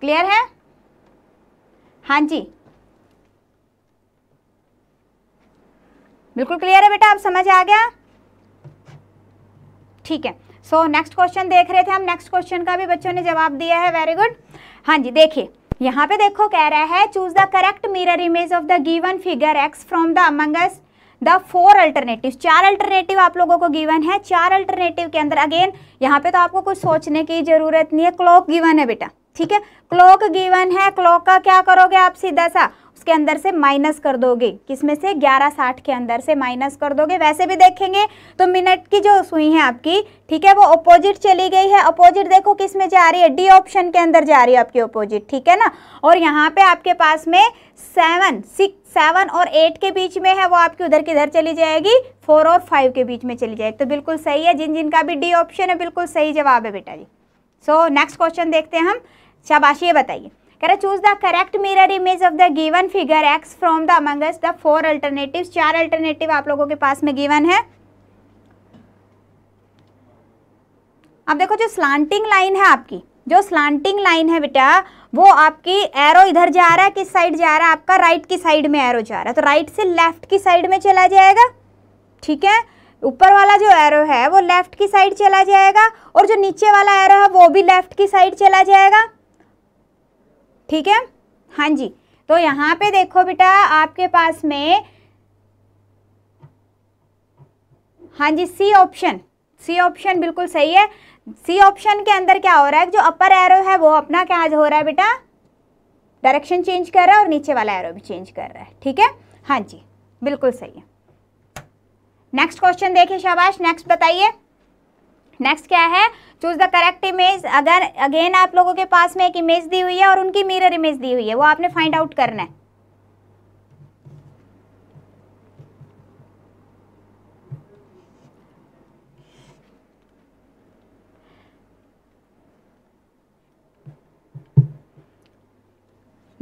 क्लियर है हाँ जी बिल्कुल क्लियर है बेटा आप समझ आ गया ठीक है सो नेक्स्ट क्वेश्चन देख रहे थे हम नेक्स्ट क्वेश्चन का भी बच्चों ने जवाब दिया है वेरी गुड हाँ जी देखिए यहाँ पे देखो कह रहा है choose the correct mirror image of the given figure X from the amongst the four alternative चार अल्टरनेटिव आप लोगों को गिवन है चार अल्टरनेटिव के अंदर अगेन यहाँ पे तो आपको कुछ सोचने की जरूरत नहीं है क्लॉक गिवन है बेटा ठीक है क्लॉक गिवन है क्लॉक का क्या करोगे आप सीधा सा इसके अंदर से माइनस कर दोगे किसमें से ग्यारह साठ के अंदर से माइनस कर दोगे वैसे भी देखेंगे तो मिनट की जो सुई है आपकी ठीक है वो अपोजिट चली गई है अपोजिट देखो किस में जा रही है डी ऑप्शन के अंदर जा रही है आपकी अपोजिट ठीक है ना और यहाँ पे आपके पास में सेवन सिक्स सेवन और एट के बीच में है वो आपकी उधर किधर चली जाएगी फोर और फाइव के बीच में चली जाएगी तो बिल्कुल सही है जिन जिनका भी डी ऑप्शन है बिल्कुल सही जवाब है बेटा जी सो नेक्स्ट क्वेश्चन देखते हैं हम शाबाशी बताइए Can choose the correct mirror image of the given figure X from the the the four alternative चार अल्टरनेटिव आप लोगों के पास में गिवन है अब देखो जो स्लांटिंग लाइन है आपकी जो स्लांटिंग लाइन है बेटा वो आपकी एरो इधर जा रहा है किस साइड जा रहा है आपका राइट की साइड में एरो जा रहा है तो राइट से लेफ्ट की साइड में चला जाएगा ठीक है ऊपर वाला जो एरो है वो लेफ्ट की साइड चला जाएगा और जो नीचे वाला एरो है वो भी लेफ्ट की साइड चला जाएगा ठीक है हाँ जी तो यहाँ पे देखो बेटा आपके पास में हाँ जी सी ऑप्शन सी ऑप्शन बिल्कुल सही है सी ऑप्शन के अंदर क्या हो रहा है जो अपर एरो है वो अपना क्या हो रहा है बेटा डायरेक्शन चेंज कर रहा है और नीचे वाला एरो भी चेंज कर रहा है ठीक है हाँ जी बिल्कुल सही है नेक्स्ट क्वेश्चन देखिए शाबाश नेक्स्ट बताइए नेक्स्ट क्या है चूज द करेक्ट इमेज अगर अगेन आप लोगों के पास में एक इमेज दी हुई है और उनकी मिरर इमेज दी हुई है वो आपने फाइंड आउट करना है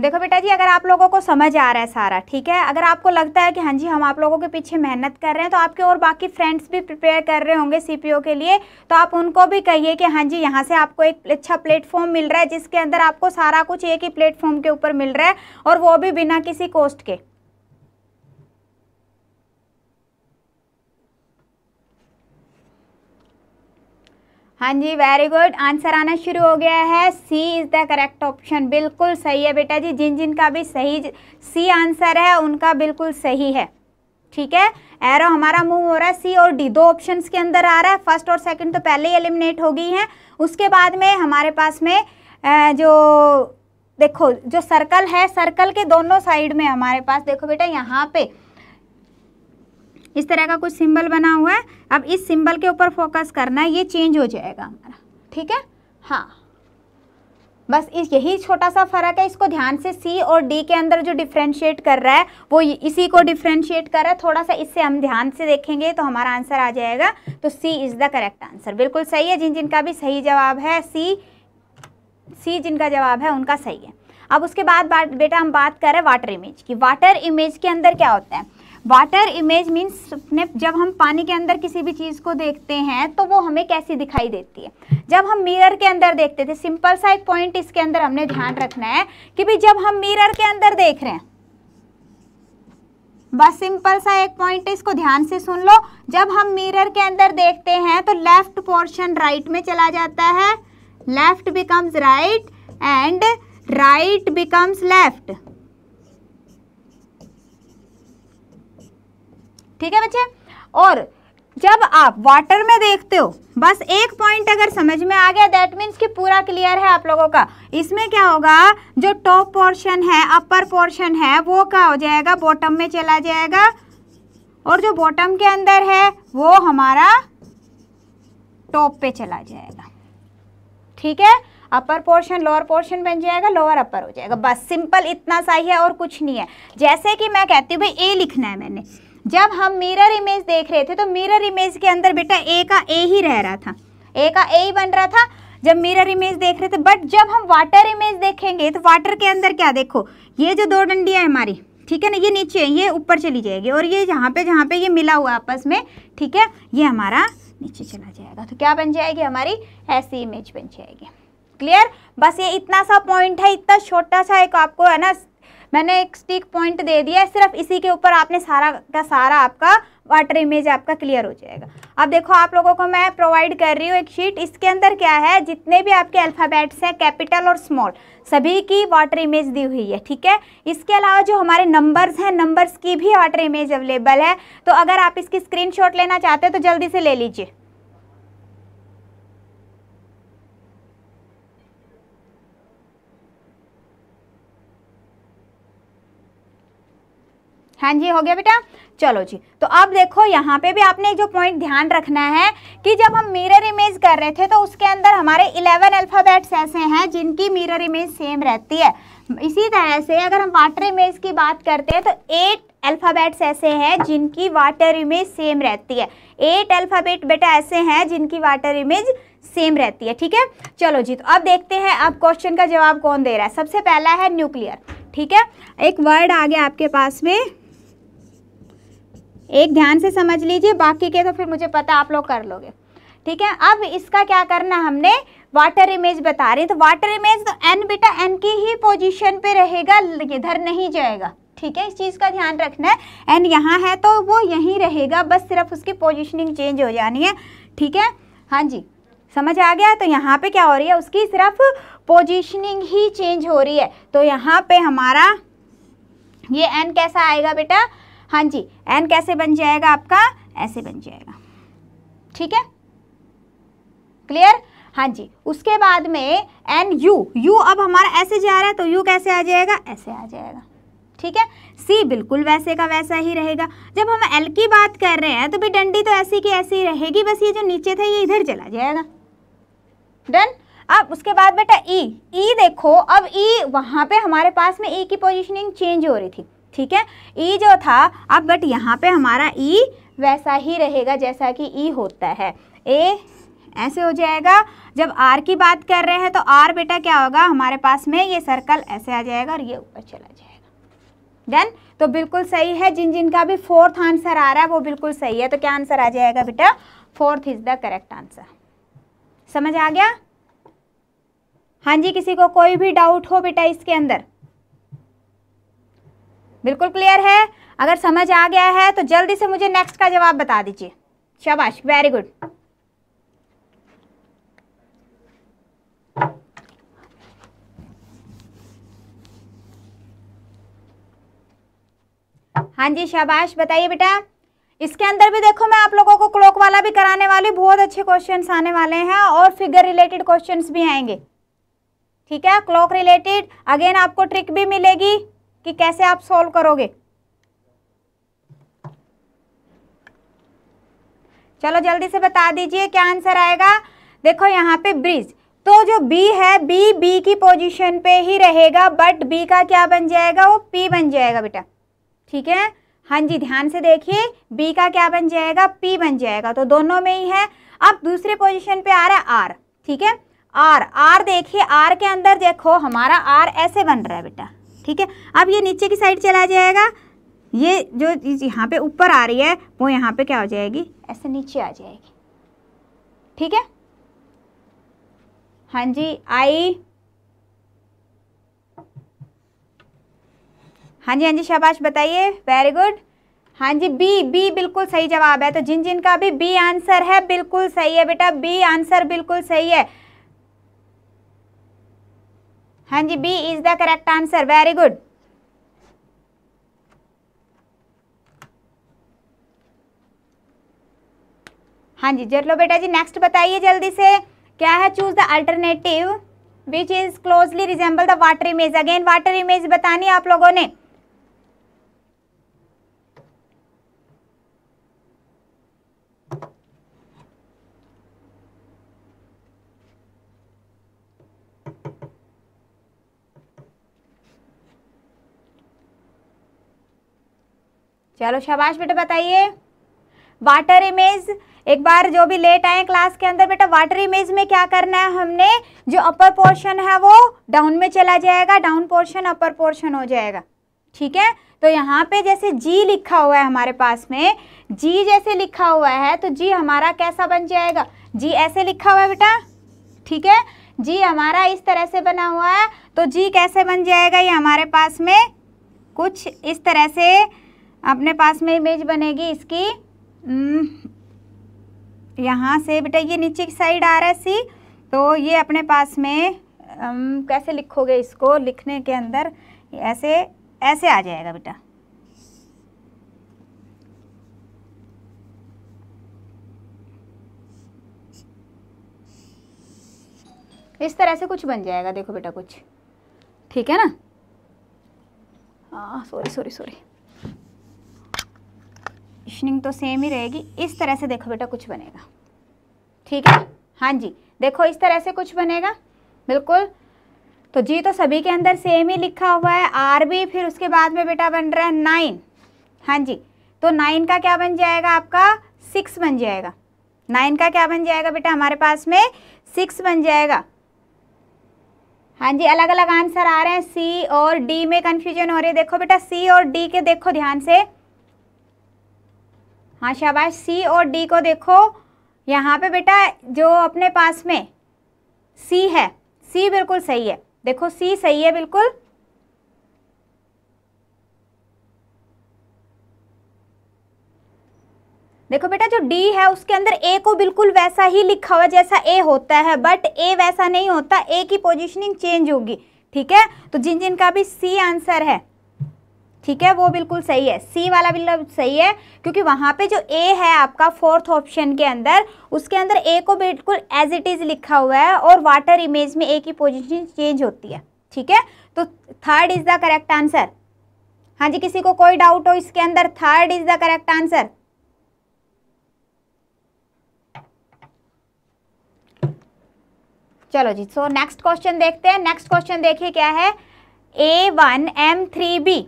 देखो बेटा जी अगर आप लोगों को समझ आ रहा है सारा ठीक है अगर आपको लगता है कि हाँ जी हम आप लोगों के पीछे मेहनत कर रहे हैं तो आपके और बाकी फ्रेंड्स भी प्रिपेयर कर रहे होंगे सीपीओ के लिए तो आप उनको भी कहिए कि हाँ जी यहाँ से आपको एक अच्छा प्लेटफॉर्म मिल रहा है जिसके अंदर आपको सारा कुछ एक ही प्लेटफॉर्म के ऊपर मिल रहा है और वो भी बिना किसी कॉस्ट के हाँ जी वेरी गुड आंसर आना शुरू हो गया है C is the correct option बिल्कुल सही है बेटा जी जिन जिन का भी सही सी आंसर है उनका बिल्कुल सही है ठीक है एरो हमारा मूव हो रहा है सी और डी दो ऑप्शंस के अंदर आ रहा है फर्स्ट और सेकंड तो पहले ही एलिमिनेट हो गई हैं उसके बाद में हमारे पास में जो देखो जो सर्कल है सर्कल के दोनों साइड में हमारे पास देखो बेटा यहाँ पे इस तरह का कुछ सिंबल बना हुआ है अब इस सिंबल के ऊपर फोकस करना है ये चेंज हो जाएगा हमारा ठीक है हाँ बस इस यही छोटा सा फ़र्क है इसको ध्यान से सी और डी के अंदर जो डिफ्रेंशिएट कर रहा है वो इसी को डिफ्रेंशिएट कर रहा है थोड़ा सा इससे हम ध्यान से देखेंगे तो हमारा आंसर आ जाएगा तो C is the correct answer बिल्कुल सही है जिन जिनका भी सही जवाब है सी सी जिनका जवाब है उनका सही है अब उसके बाद बेटा हम बात करें वाटर इमेज की वाटर इमेज के अंदर क्या होता है वाटर इमेज मीन्स अपने जब हम पानी के अंदर किसी भी चीज़ को देखते हैं तो वो हमें कैसी दिखाई देती है जब हम मिरर के अंदर देखते थे सिंपल सा एक पॉइंट इसके अंदर हमने ध्यान रखना है कि भाई जब हम मिरर के अंदर देख रहे हैं बस सिंपल सा एक पॉइंट इसको ध्यान से सुन लो जब हम मिरर के अंदर देखते हैं तो लेफ्ट पोर्शन राइट में चला जाता है left becomes right and right becomes left ठीक है बच्चे और जब आप वाटर में देखते हो बस एक पॉइंट अगर समझ में आ गया दैट मीन्स कि पूरा क्लियर है आप लोगों का इसमें क्या होगा जो टॉप पोर्शन है अपर पोर्शन है वो क्या हो जाएगा बॉटम में चला जाएगा और जो बॉटम के अंदर है वो हमारा टॉप पे चला जाएगा ठीक है अपर पोर्शन लोअर पोर्शन बन जाएगा लोअर अपर हो जाएगा बस सिंपल इतना सा ही है और कुछ नहीं है जैसे कि मैं कहती हूँ भाई ए लिखना है मैंने जब हम मिरर इमेज देख रहे थे तो मिरर इमेज के अंदर बेटा ए का ए ही रह रहा था ए का ए ही बन रहा था जब मिरर इमेज देख रहे थे बट जब हम वाटर इमेज देखेंगे तो वाटर के अंदर क्या देखो ये जो दो डंडियाँ हैं हमारी ठीक है ना ये नीचे ये ऊपर चली जाएगी और ये जहाँ पे जहाँ पे ये मिला हुआ आपस में ठीक है ये हमारा नीचे चला जाएगा तो क्या बन जाएगी हमारी ऐसी इमेज बन जाएगी क्लियर बस ये इतना सा पॉइंट है इतना छोटा सा एक आपको है ना मैंने एक स्टिक पॉइंट दे दिया है सिर्फ इसी के ऊपर आपने सारा का सारा आपका वाटर इमेज आपका क्लियर हो जाएगा अब देखो आप लोगों को मैं प्रोवाइड कर रही हूँ एक शीट इसके अंदर क्या है जितने भी आपके अल्फ़ाबेट्स हैं कैपिटल और स्मॉल सभी की वाटर इमेज दी हुई है ठीक है इसके अलावा जो हमारे नंबर्स हैं नंबर्स की भी वाटर इमेज अवेलेबल है तो अगर आप इसकी स्क्रीन लेना चाहते हैं तो जल्दी से ले लीजिए हाँ जी हो गया बेटा चलो जी तो अब देखो यहाँ पे भी आपने जो पॉइंट ध्यान रखना है कि जब हम मिरर इमेज कर रहे थे तो उसके अंदर हमारे 11 अल्फ़ाबेट्स ऐसे हैं जिनकी मिरर इमेज सेम रहती है इसी तरह से अगर हम वाटर इमेज की बात करते हैं तो एट अल्फ़ाबेट्स ऐसे हैं जिनकी वाटर इमेज सेम रहती है एट अल्फ़ाबेट बेटा ऐसे हैं जिनकी वाटर इमेज सेम रहती है ठीक है चलो जी तो अब देखते हैं अब क्वेश्चन का जवाब कौन दे रहा है सबसे पहला है न्यूक्लियर ठीक है एक वर्ड आ गया आपके पास में एक ध्यान से समझ लीजिए बाकी के तो फिर मुझे पता आप लोग कर लोगे ठीक है अब इसका क्या करना हमने वाटर इमेज बता रही तो वाटर इमेज तो एन बेटा एन की ही पोजीशन पे रहेगा इधर नहीं जाएगा ठीक है इस चीज़ का ध्यान रखना है एन यहाँ है तो वो यहीं रहेगा बस सिर्फ उसकी पोजीशनिंग चेंज हो जानी है ठीक है हाँ जी समझ आ गया तो यहाँ पे क्या हो रही है उसकी सिर्फ पोजीशनिंग ही चेंज हो रही है तो यहाँ पे हमारा ये एन कैसा आएगा बेटा हाँ जी एन कैसे बन जाएगा आपका ऐसे बन जाएगा ठीक है क्लियर हाँ जी उसके बाद में एन यू यू अब हमारा ऐसे जा रहा है तो यू कैसे आ जाएगा ऐसे आ जाएगा ठीक है सी बिल्कुल वैसे का वैसा ही रहेगा जब हम एल की बात कर रहे हैं तो भी डंडी तो ऐसी की ऐसी ही रहेगी बस ये जो नीचे था ये इधर चला जाएगा डन अब उसके बाद बेटा ई e, ई e देखो अब ई e वहाँ पे हमारे पास में ई की पोजीशनिंग चेंज हो रही थी ठीक है ई जो था अब बट यहाँ पे हमारा ई वैसा ही रहेगा जैसा कि ई होता है ए ऐसे हो जाएगा जब आर की बात कर रहे हैं तो आर बेटा क्या होगा हमारे पास में ये सर्कल ऐसे आ जाएगा और ये ऊपर चला जाएगा डन तो बिल्कुल सही है जिन जिन का भी फोर्थ आंसर आ रहा है वो बिल्कुल सही है तो क्या आंसर आ जाएगा बेटा fourth is the correct answer समझ आ गया हाँ जी किसी को कोई भी डाउट हो बेटा इसके अंदर बिल्कुल क्लियर है अगर समझ आ गया है तो जल्दी से मुझे नेक्स्ट का जवाब बता दीजिए शाबाश वेरी गुड हाँ जी शाबाश बताइए बेटा इसके अंदर भी देखो मैं आप लोगों को क्लॉक वाला भी कराने वाली बहुत अच्छे क्वेश्चंस आने वाले हैं और फिगर रिलेटेड क्वेश्चंस भी आएंगे ठीक है क्लॉक रिलेटेड अगेन आपको ट्रिक भी मिलेगी कि कैसे आप सॉल्व करोगे चलो जल्दी से बता दीजिए क्या आंसर आएगा देखो यहाँ पे ब्रिज तो जो बी है बी बी की पोजीशन पे ही रहेगा बट बी का क्या बन जाएगा वो पी बन जाएगा बेटा ठीक है हाँ जी ध्यान से देखिए बी का क्या बन जाएगा पी बन जाएगा तो दोनों में ही है अब दूसरे पोजीशन पे आ रहा है आर ठीक है आर आर देखिए आर के अंदर देखो हमारा आर ऐसे बन रहा है बेटा ठीक है अब ये नीचे की साइड चला जाएगा ये जो यहाँ पे ऊपर आ रही है वो यहाँ पे क्या हो जाएगी ऐसे नीचे आ जाएगी ठीक है हाँ जी आई हाँ जी हाँ जी शाबाश बताइए वेरी गुड हाँ जी बी बी बिल्कुल सही जवाब है तो जिन जिन का भी बी आंसर है बिल्कुल सही है बेटा बी आंसर बिल्कुल सही है हाँ जी B is the correct answer very good हाँ जी लो बेटा जी नेक्स्ट बताइए जल्दी से क्या है choose the alternative which is closely resemble the water image again water image बतानी आप लोगों ने चलो शाबाश बेटा बताइए वाटर इमेज एक बार जो भी लेट आए क्लास के अंदर बेटा वाटर इमेज में क्या करना है हमने जो अपर पोर्शन है वो डाउन में चला जाएगा डाउन पोर्शन अपर पोर्शन हो जाएगा ठीक है तो यहाँ पे जैसे जी लिखा हुआ है हमारे पास में जी जैसे लिखा हुआ है तो जी हमारा कैसा बन जाएगा जी ऐसे लिखा हुआ है बेटा ठीक है जी हमारा इस तरह से बना हुआ है तो जी कैसे बन जाएगा ये हमारे पास में कुछ इस तरह से अपने पास में इमेज बनेगी इसकी हम्म, यहाँ से बेटा ये नीचे की साइड आ रहा है सी तो ये अपने पास में अम, कैसे लिखोगे इसको लिखने के अंदर ऐसे ऐसे आ जाएगा बेटा इस तरह से कुछ बन जाएगा देखो बेटा कुछ ठीक है ना हाँ सॉरी सॉरी सॉरी पोजिशनिंग तो सेम ही रहेगी इस तरह से देखो बेटा कुछ बनेगा ठीक है हाँ जी देखो इस तरह से कुछ बनेगा बिल्कुल तो जी तो सभी के अंदर सेम ही लिखा हुआ है आर भी फिर उसके बाद में बेटा बन रहा है नाइन हाँ जी तो नाइन का क्या बन जाएगा आपका सिक्स बन जाएगा नाइन का क्या बन जाएगा बेटा हमारे पास में सिक्स बन जाएगा हाँ जी अलग अलग आंसर आ रहे हैं सी और डी में कन्फ्यूजन हो रही है देखो बेटा सी और डी के देखो ध्यान से हाँ शाबाश सी और डी को देखो यहाँ पे बेटा जो अपने पास में सी है सी बिल्कुल सही है देखो सी सही है बिल्कुल देखो बेटा जो डी है उसके अंदर ए को बिल्कुल वैसा ही लिखा हुआ जैसा ए होता है बट ए वैसा नहीं होता ए की पोजीशनिंग चेंज होगी ठीक है तो जिन जिन का भी सी आंसर है ठीक है वो बिल्कुल सही है सी वाला बिल्कुल सही है क्योंकि वहाँ पे जो ए है आपका फोर्थ ऑप्शन के अंदर उसके अंदर ए को बिल्कुल एज इट इज़ लिखा हुआ है और वाटर इमेज में ए की पोजिशन चेंज होती है ठीक है तो third is the correct answer हाँ जी किसी को कोई डाउट हो इसके अंदर third is the correct answer चलो जी सो नेक्स्ट क्वेश्चन देखते हैं नेक्स्ट क्वेश्चन देखिए क्या है A one M three B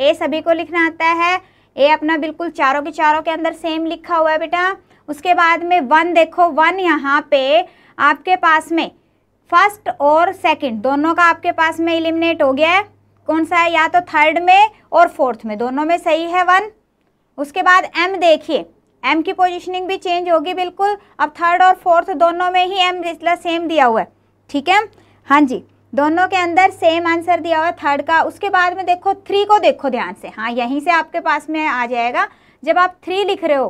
A सभी को लिखना आता है ए अपना बिल्कुल चारों के चारों के अंदर सेम लिखा हुआ है बेटा उसके बाद में वन देखो वन यहाँ पे आपके पास में फर्स्ट और सेकंड दोनों का आपके पास में इलिमिनेट हो गया है कौन सा है या तो थर्ड में और फोर्थ में दोनों में सही है वन उसके बाद एम देखिए एम की पोजीशनिंग भी चेंज होगी बिल्कुल अब थर्ड और फोर्थ दोनों में ही एम जिसला सेम दिया हुआ है ठीक है हाँ जी दोनों के अंदर सेम आंसर दिया हुआ थर्ड का उसके बाद में देखो थ्री को देखो ध्यान से हाँ यहीं से आपके पास में आ जाएगा जब आप थ्री लिख रहे हो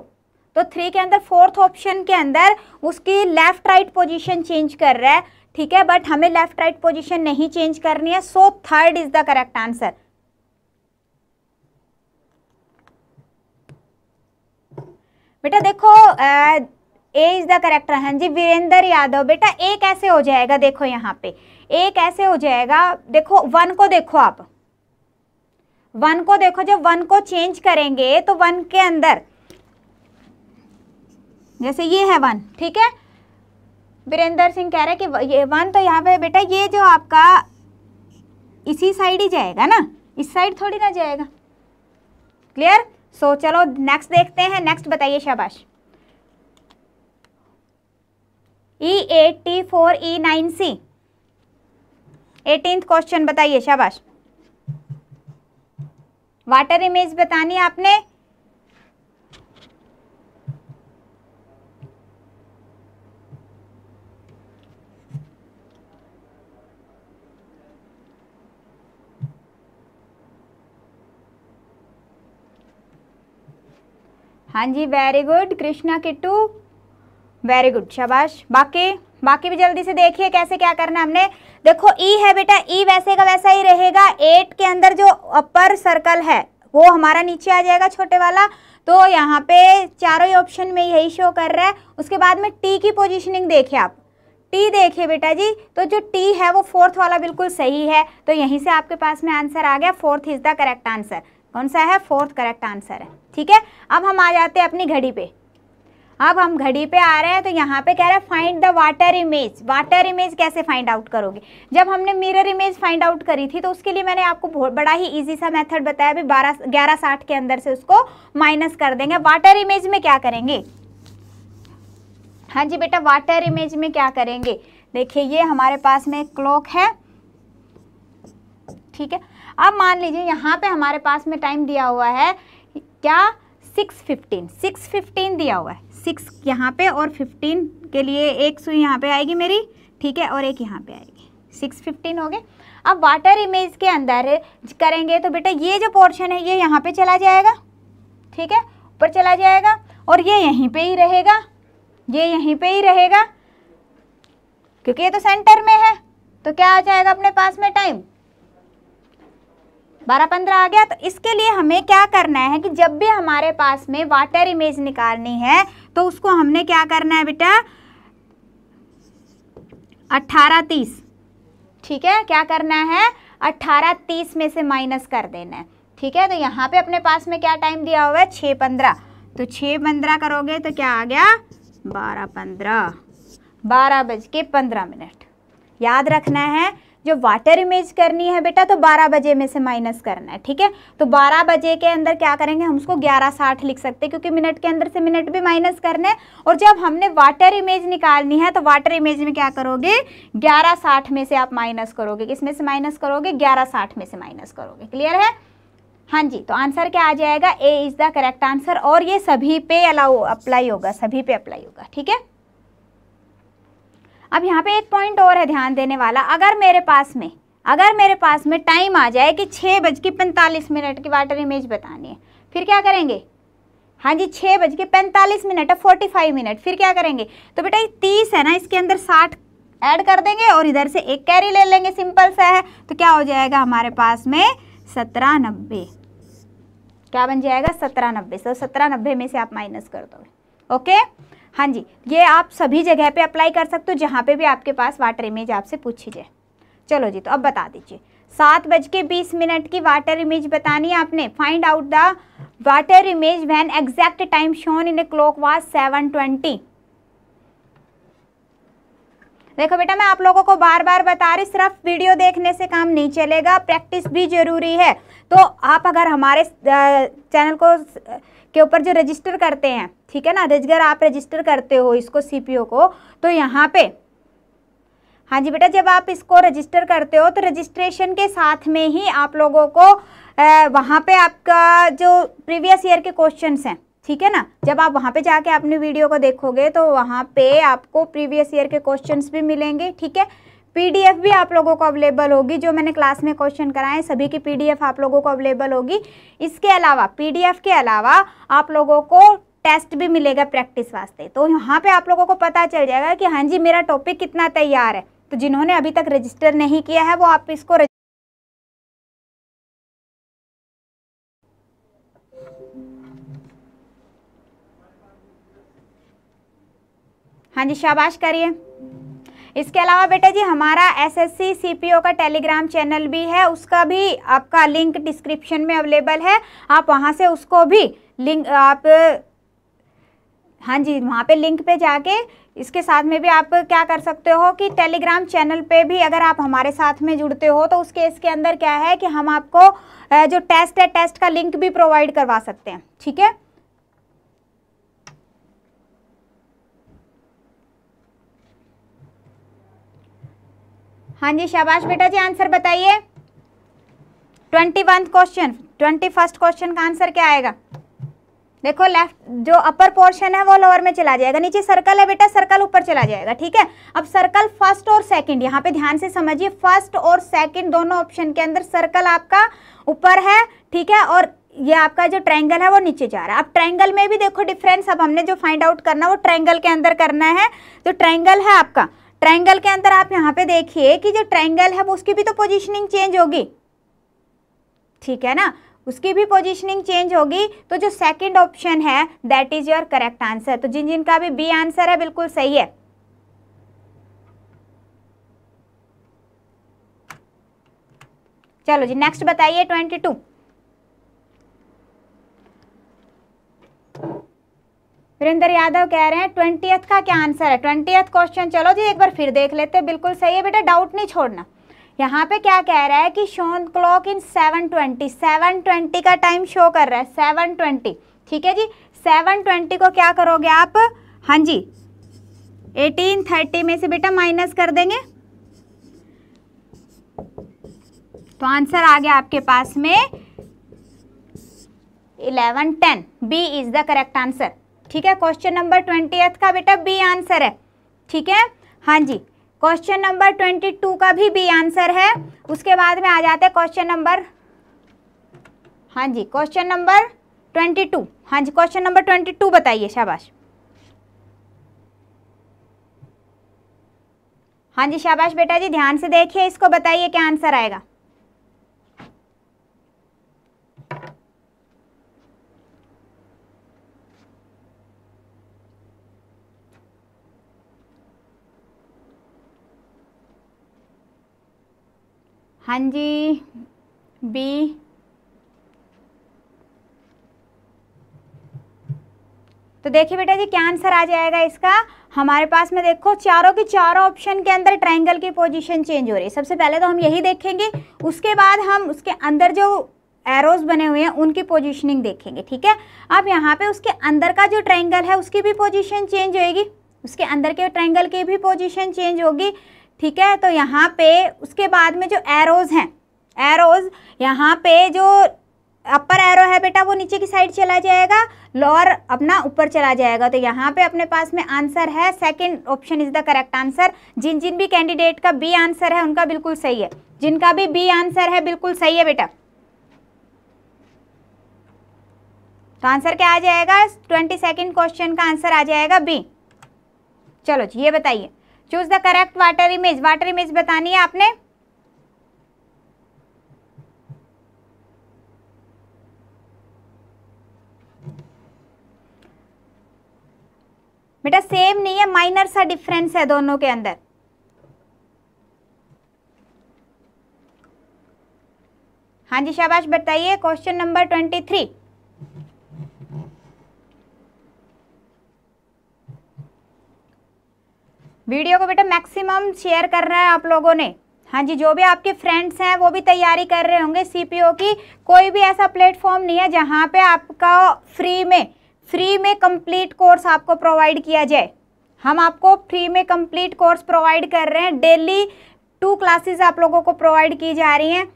तो थ्री के अंदर फोर्थ ऑप्शन के अंदर उसकी लेफ्ट राइट पोजीशन चेंज कर रहा है ठीक है बट हमें लेफ्ट राइट पोजीशन नहीं चेंज करनी है so third is the correct answer बेटा देखो ए इज द करेक्ट हाँ जी वीरेंद्र यादव बेटा ए कैसे हो जाएगा देखो यहाँ पे एक ऐसे हो जाएगा देखो वन को देखो आप वन को देखो जब वन को चेंज करेंगे तो वन के अंदर जैसे ये है वन ठीक है वीरेंद्र सिंह कह रहे हैं कि ये वन तो यहाँ पे बेटा ये जो आपका इसी साइड ही जाएगा ना इस साइड थोड़ी ना जाएगा क्लियर सो so, चलो नेक्स्ट देखते हैं नेक्स्ट बताइए शाबाश E eight T four E nine C eighteen question बताइए शाबाश वाटर इमेज बतानी आपने हाँ जी very good Krishna Kittu very good शाबाश बाकी बाकी भी जल्दी से देखिए कैसे क्या करना हमने देखो ई e है बेटा ई e वैसे का वैसा ही रहेगा एट के अंदर जो अपर सर्कल है वो हमारा नीचे आ जाएगा छोटे वाला तो यहाँ पे चारों ही ऑप्शन में यही शो कर रहा है उसके बाद में टी की पोजिशनिंग देखिए आप टी देखिए बेटा जी तो जो टी है वो फोर्थ वाला बिल्कुल सही है तो यहीं से आपके पास में आंसर आ गया fourth is the correct answer कौन सा है फोर्थ करेक्ट आंसर है ठीक है अब हम आ जाते हैं अपनी घड़ी पे अब हम घड़ी पे आ रहे हैं तो यहाँ पे कह रहा है find the water image water image कैसे फाइंड आउट करोगे जब हमने मिरर इमेज फाइंड आउट करी थी तो उसके लिए मैंने आपको बड़ा ही ईजी सा मेथड बताया भी बारह ग्यारह साठ के अंदर से उसको माइनस कर देंगे वाटर इमेज में क्या करेंगे हाँ जी बेटा वाटर इमेज में क्या करेंगे देखिए ये हमारे पास में क्लॉक है ठीक है अब मान लीजिए यहाँ पे हमारे पास में टाइम दिया हुआ है क्या 6:15 6:15 दिया हुआ है सिक्स यहाँ पे और फिफ्टीन के लिए एक सुई यहाँ पे आएगी मेरी ठीक है और एक यहाँ पे आएगी सिक्स फिफ्टीन हो गए अब वाटर इमेज के अंदर करेंगे तो बेटा ये जो पोर्शन है ये यहाँ पे चला जाएगा ठीक है ऊपर चला जाएगा और ये यहीं पे ही रहेगा ये यहीं पे ही रहेगा क्योंकि ये तो सेंटर में है तो क्या आ जाएगा अपने पास में टाइम बारह पंद्रह आ गया तो इसके लिए हमें क्या करना है कि जब भी हमारे पास में वाटर इमेज निकालनी है तो उसको हमने क्या करना है बेटा अट्ठारह तीस ठीक है क्या करना है अट्ठारह तीस में से माइनस कर देना है ठीक है तो यहाँ पे अपने पास में क्या टाइम दिया हुआ है छः पंद्रह तो छः पंद्रह करोगे तो क्या आ गया बारह पंद्रह बारह बज के पंद्रह मिनट याद रखना है जो वाटर इमेज करनी है बेटा तो 12 बजे में से माइनस करना है ठीक है तो 12 बजे के अंदर क्या करेंगे हम उसको ग्यारह साठ लिख सकते हैं क्योंकि मिनट के अंदर से मिनट भी माइनस करना है और जब हमने वाटर इमेज निकालनी है तो वाटर इमेज में क्या करोगे ग्यारह साठ में से आप माइनस करोगे किसमें से माइनस करोगे ग्यारह साठ में से माइनस करोगे क्लियर है हाँ जी तो आंसर क्या आ जाएगा A is the correct answer और ये सभी पे अलाउ अप्लाई होगा सभी पे अप्लाई होगा ठीक है अब यहाँ पे एक पॉइंट और है ध्यान देने वाला अगर मेरे पास में अगर मेरे पास में टाइम आ जाए कि छः बज के पैंतालीस मिनट की वाटर इमेज बतानी है फिर क्या करेंगे हाँ जी छः बज के पैंतालीस मिनट है फोर्टी फाइव मिनट फिर क्या करेंगे तो बेटा ये तीस है ना इसके अंदर साठ ऐड कर देंगे और इधर से एक कैरी ले लेंगे सिंपल सा है तो क्या हो जाएगा हमारे पास में सत्रह नब्बे क्या बन जाएगा सत्रह नब्बे सो तो सत्रह नब्बे में से आप माइनस कर दोगे ओके हाँ जी ये आप सभी जगह पे अप्लाई कर सकते हो जहाँ पे भी आपके पास वाटर इमेज आपसे पूछी जाए चलो जी तो अब बता दीजिए सात बज के बीस मिनट की वाटर इमेज बतानी है आपने find out the water image when exact time shown in a clock was seven twenty देखो बेटा मैं आप लोगों को बार बार बता रही सिर्फ वीडियो देखने से काम नहीं चलेगा प्रैक्टिस भी जरूरी है तो आप अगर हमारे चैनल को के ऊपर जो रजिस्टर करते हैं ठीक है ना रजगर तो आप रजिस्टर करते हो इसको सीपीओ को तो यहाँ पे हाँ जी बेटा जब आप इसको रजिस्टर करते हो तो रजिस्ट्रेशन के साथ में ही आप लोगों को वहाँ पे आपका जो प्रीवियस ईयर के क्वेश्चंस हैं ठीक है ना जब आप वहाँ पे जाके अपने वीडियो को देखोगे तो वहाँ पे आपको प्रीवियस ईयर के क्वेश्चंस भी मिलेंगे ठीक है पीडीएफ भी आप लोगों को अवेलेबल होगी जो मैंने क्लास में क्वेश्चन कराए सभी की पीडीएफ आप लोगों को अवेलेबल होगी इसके अलावा पीडीएफ के अलावा आप लोगों को टेस्ट भी मिलेगा प्रैक्टिस वास्ते तो यहाँ पे आप लोगों को पता चल जाएगा कि हाँ जी मेरा टॉपिक कितना तैयार है तो जिन्होंने अभी तक रजिस्टर नहीं किया है वो आप इसको हाँ जी शाबाश करिए इसके अलावा बेटा जी हमारा एसएससी सीपीओ का टेलीग्राम चैनल भी है उसका भी आपका लिंक डिस्क्रिप्शन में अवेलेबल है आप वहाँ से उसको भी लिंक आप हाँ जी वहाँ पे लिंक पे जाके इसके साथ में भी आप क्या कर सकते हो कि टेलीग्राम चैनल पे भी अगर आप हमारे साथ में जुड़ते हो तो उस केस के अंदर क्या है कि हम आपको जो टेस्ट है टेस्ट का लिंक भी प्रोवाइड करवा सकते हैं ठीक है हाँ जी शाबाश बेटा जी आंसर बताइए twenty one question twenty first question का आंसर क्या आएगा देखो लेफ्ट जो अपर पोर्शन है वो लोअर में चला जाएगा नीचे सर्कल है बेटा सर्कल ऊपर चला जाएगा ठीक है अब सर्कल फर्स्ट और सेकंड यहाँ पे ध्यान से समझिए फर्स्ट और सेकंड दोनों ऑप्शन के अंदर सर्कल आपका ऊपर है ठीक है और ये आपका जो ट्रायंगल है वो नीचे जा रहा है अब ट्रायंगल में भी देखो डिफरेंस अब हमने जो फाइंड आउट करना वो ट्रायंगल के अंदर करना है जो ट्रायंगल है आपका ट्रायंगल के अंदर आप यहाँ पे देखिए कि जो ट्रायंगल है वो उसकी भी तो पोजीशनिंग चेंज होगी ठीक है ना उसकी भी पोजीशनिंग चेंज होगी तो जो सेकंड ऑप्शन है that is your correct answer तो जिन जिनका भी बी आंसर है बिल्कुल सही है चलो जी नेक्स्ट बताइए ट्वेंटी टू वीरेंद्र यादव कह रहे हैं ट्वेंटी का क्या आंसर है ट्वेंटी क्वेश्चन चलो जी एक बार फिर देख लेते हैं बिल्कुल सही है बेटा डाउट नहीं छोड़ना यहाँ पे क्या कह रहा है कि shown clock in seven twenty seven twenty का टाइम शो कर रहा है सेवन ट्वेंटी ठीक है जी सेवन ट्वेंटी को क्या करोगे आप हाँ जी एटीन थर्टी में से बेटा माइनस कर देंगे तो आंसर आ गया आपके पास में eleven ten B is the correct answer ठीक है क्वेश्चन नंबर ट्वेंटी का बेटा बी आंसर है ठीक है हाँ जी क्वेश्चन नंबर ट्वेंटी टू का भी बी आंसर है उसके बाद में आ जाते हैं क्वेश्चन नंबर हाँ जी क्वेश्चन नंबर ट्वेंटी टू हाँ जी क्वेश्चन नंबर ट्वेंटी टू बताइए शाबाश हाँ जी शाबाश बेटा जी ध्यान से देखिए इसको बताइए क्या आंसर आएगा हाँ जी बी तो देखिए बेटा जी क्या आंसर आ जाएगा इसका हमारे पास में देखो चारों की चारों ऑप्शन के अंदर ट्रायंगल की पोजीशन चेंज हो रही है सबसे पहले तो हम यही देखेंगे उसके बाद हम उसके अंदर जो एरोज बने हुए हैं उनकी पोजीशनिंग देखेंगे ठीक है अब यहाँ पे उसके अंदर का जो ट्रायंगल है उसकी भी पोजीशन चेंज होएगी उसके अंदर के ट्रायंगल की भी पोजीशन चेंज होगी ठीक है तो यहाँ पे उसके बाद में जो एरोज़ हैं एरोज़ यहाँ पे जो अपर एरो है बेटा वो नीचे की साइड चला जाएगा लोअर अपना ऊपर चला जाएगा तो यहाँ पे अपने पास में आंसर है second option is the correct answer जिन जिन भी कैंडिडेट का बी आंसर है उनका बिल्कुल सही है जिनका भी बी आंसर है बिल्कुल सही है बेटा तो आंसर क्या आ जाएगा ट्वेंटी सेकेंड क्वेश्चन का आंसर आ जाएगा बी चलो जी ये बताइए choose the correct water image water image बतानी है आपने बेटा सेम नहीं है माइनर सा डिफरेंस है दोनों के अंदर हाँ जी शाबाश बताइए question number twenty three video को बेटा मैक्सिमम शेयर करना है आप लोगों ने हाँ जी जो भी आपके फ्रेंड्स हैं वो भी तैयारी कर रहे होंगे सीपीओ की कोई भी ऐसा प्लेटफॉर्म नहीं है जहाँ पे आपका फ्री में फ्री में कंप्लीट कोर्स आपको प्रोवाइड किया जाए हम आपको फ्री में कंप्लीट कोर्स प्रोवाइड कर रहे हैं डेली टू क्लासेस आप लोगों को प्रोवाइड की जा रही हैं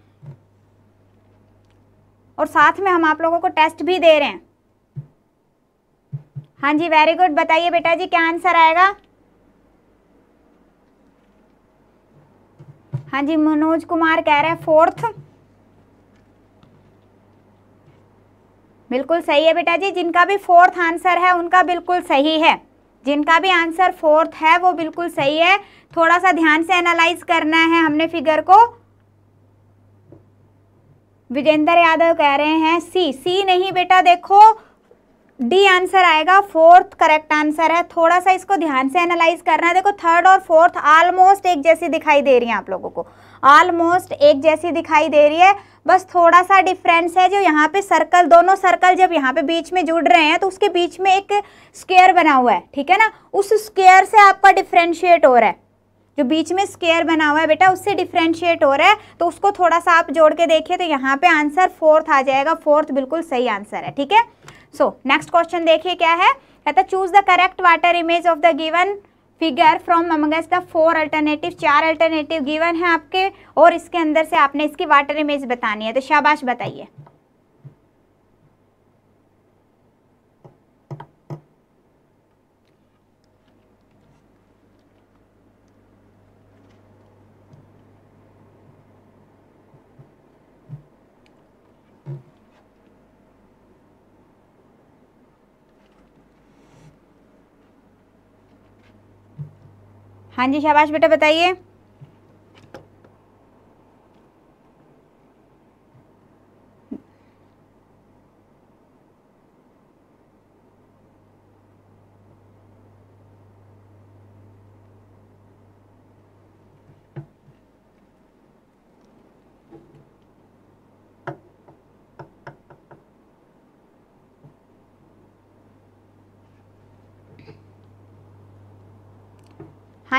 और साथ में हम आप लोगों को टेस्ट भी दे रहे हैं हाँ जी वेरी गुड बताइए बेटा जी क्या आंसर आएगा हाँ जी मनोज कुमार कह रहे हैं फोर्थ बिल्कुल सही है बेटा जी जिनका भी फोर्थ आंसर है उनका बिल्कुल सही है जिनका भी आंसर फोर्थ है वो बिल्कुल सही है थोड़ा सा ध्यान से एनालाइज करना है हमने फिगर को विजेंद्र यादव कह रहे हैं सी सी नहीं बेटा देखो डी आंसर आएगा फोर्थ करेक्ट आंसर है थोड़ा सा इसको ध्यान से एनालाइज करना है देखो थर्ड और फोर्थ ऑलमोस्ट एक जैसी दिखाई दे रही है आप लोगों को ऑलमोस्ट एक जैसी दिखाई दे रही है बस थोड़ा सा डिफरेंस है जो यहाँ पे सर्कल दोनों सर्कल जब यहाँ पे बीच में जुड़ रहे हैं तो उसके बीच में एक स्केयर बना हुआ है ठीक है ना उस स्केयर से आपका डिफ्रेंशिएट हो रहा है जो बीच में स्केयर बना हुआ है बेटा उससे डिफ्रेंशिएट हो रहा है तो उसको थोड़ा सा आप जोड़ के देखिए तो यहाँ पे आंसर फोर्थ आ जाएगा फोर्थ बिल्कुल सही आंसर है ठीक है सो नेक्स्ट क्वेश्चन देखिए क्या है कहता choose the correct water image of the given figure from amongst the four alternative चार अल्टरनेटिव गिवन है आपके और इसके अंदर से आपने इसकी वाटर इमेज बतानी है तो शाबाश बताइए हाँ जी शाबाश बेटा बताइए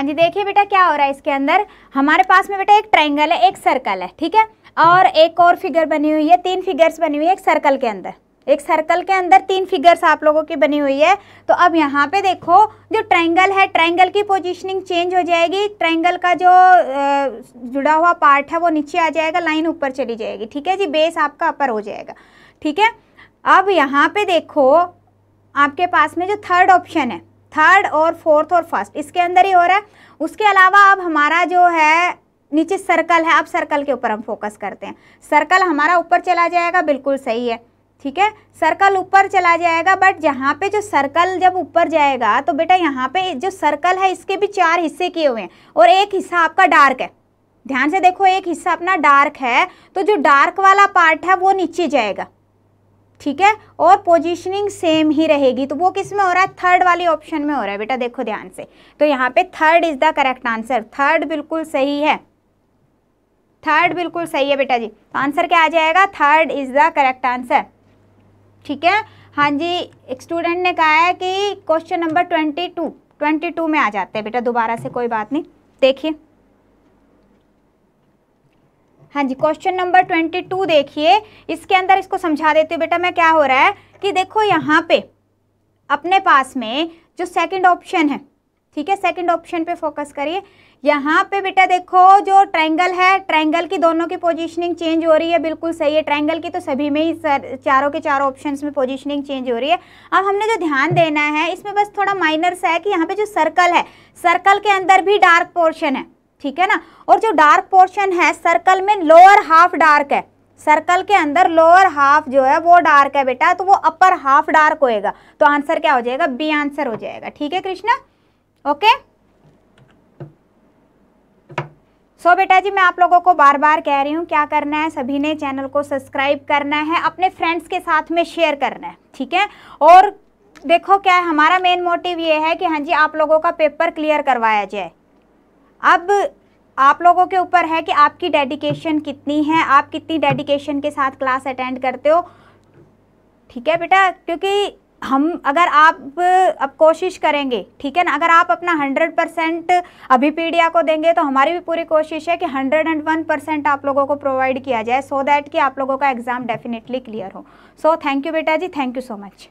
हाँ जी देखिए बेटा क्या हो रहा है इसके अंदर हमारे पास में बेटा एक ट्राइंगल है एक सर्कल है ठीक है और एक और फिगर बनी हुई है तीन फिगर्स बनी हुई है एक सर्कल के अंदर एक सर्कल के अंदर तीन फिगर्स आप लोगों की बनी हुई है तो अब यहाँ पे देखो जो ट्रायंगल है ट्रायंगल की पोजीशनिंग चेंज हो जाएगी ट्रायंगल का जो जुड़ा हुआ पार्ट है वो नीचे आ जाएगा लाइन ऊपर चली जाएगी ठीक है जी बेस आपका अपर हो जाएगा ठीक है अब यहाँ पे देखो आपके पास में जो थर्ड ऑप्शन है थर्ड और फोर्थ और फर्स्ट इसके अंदर ही हो रहा है उसके अलावा अब हमारा जो है नीचे सर्कल है अब सर्कल के ऊपर हम फोकस करते हैं सर्कल हमारा ऊपर चला जाएगा बिल्कुल सही है ठीक है सर्कल ऊपर चला जाएगा बट यहाँ पे जो सर्कल जब ऊपर जाएगा तो बेटा यहाँ पे जो सर्कल है इसके भी चार हिस्से किए हुए हैं और एक हिस्सा आपका डार्क है ध्यान से देखो एक हिस्सा अपना डार्क है तो जो डार्क वाला पार्ट है वो नीचे जाएगा ठीक है और पोजीशनिंग सेम ही रहेगी तो वो किस में हो रहा है थर्ड वाली ऑप्शन में हो रहा है बेटा देखो ध्यान से तो यहाँ पे third is the correct answer third बिल्कुल सही है थर्ड बिल्कुल सही है बेटा जी तो आंसर क्या आ जाएगा third is the correct answer ठीक है हाँ जी एक स्टूडेंट ने कहा है कि question number twenty two twenty two में आ जाते हैं बेटा दोबारा से कोई बात नहीं देखिए हाँ जी क्वेश्चन नंबर ट्वेंटी टू देखिए इसके अंदर इसको समझा देती हूँ बेटा मैं क्या हो रहा है कि देखो यहाँ पे अपने पास में जो सेकंड ऑप्शन है ठीक है सेकंड ऑप्शन पे फोकस करिए यहाँ पे बेटा देखो जो ट्रायंगल है ट्रायंगल की दोनों की पोजीशनिंग चेंज हो रही है बिल्कुल सही है ट्रायंगल की तो सभी में ही सर, चारों के चारों ऑप्शंस में पोजीशनिंग चेंज हो रही है अब हमने जो ध्यान देना है इसमें बस थोड़ा माइनर सा है कि यहाँ पे जो सर्कल है सर्कल के अंदर भी डार्क पोर्शन है ठीक है ना और जो डार्क पोर्शन है सर्कल में लोअर हाफ डार्क है सर्कल के अंदर लोअर हाफ जो है वो डार्क है बेटा तो वो अपर हाफ डार्क होएगा तो आंसर क्या हो जाएगा बी आंसर हो जाएगा ठीक है कृष्णा ओके सो so, बेटा जी मैं आप लोगों को बार बार कह रही हूँ क्या करना है सभी ने चैनल को सब्सक्राइब करना है अपने फ्रेंड्स के साथ में शेयर करना है ठीक है और देखो क्या है हमारा मेन मोटिव ये है कि हाँ जी आप लोगों का पेपर क्लियर करवाया जाए अब आप लोगों के ऊपर है कि आपकी डेडिकेशन कितनी है आप कितनी डेडिकेशन के साथ क्लास अटेंड करते हो ठीक है बेटा क्योंकि हम अगर आप अब कोशिश करेंगे ठीक है ना अगर आप अपना 100 परसेंट अभी पीडिया को देंगे तो हमारी भी पूरी कोशिश है कि 101 परसेंट आप लोगों को प्रोवाइड किया जाए सो so दैट कि आप लोगों का एग्ज़ाम डेफिनेटली क्लियर हो सो थैंक यू बेटा जी थैंक यू सो मच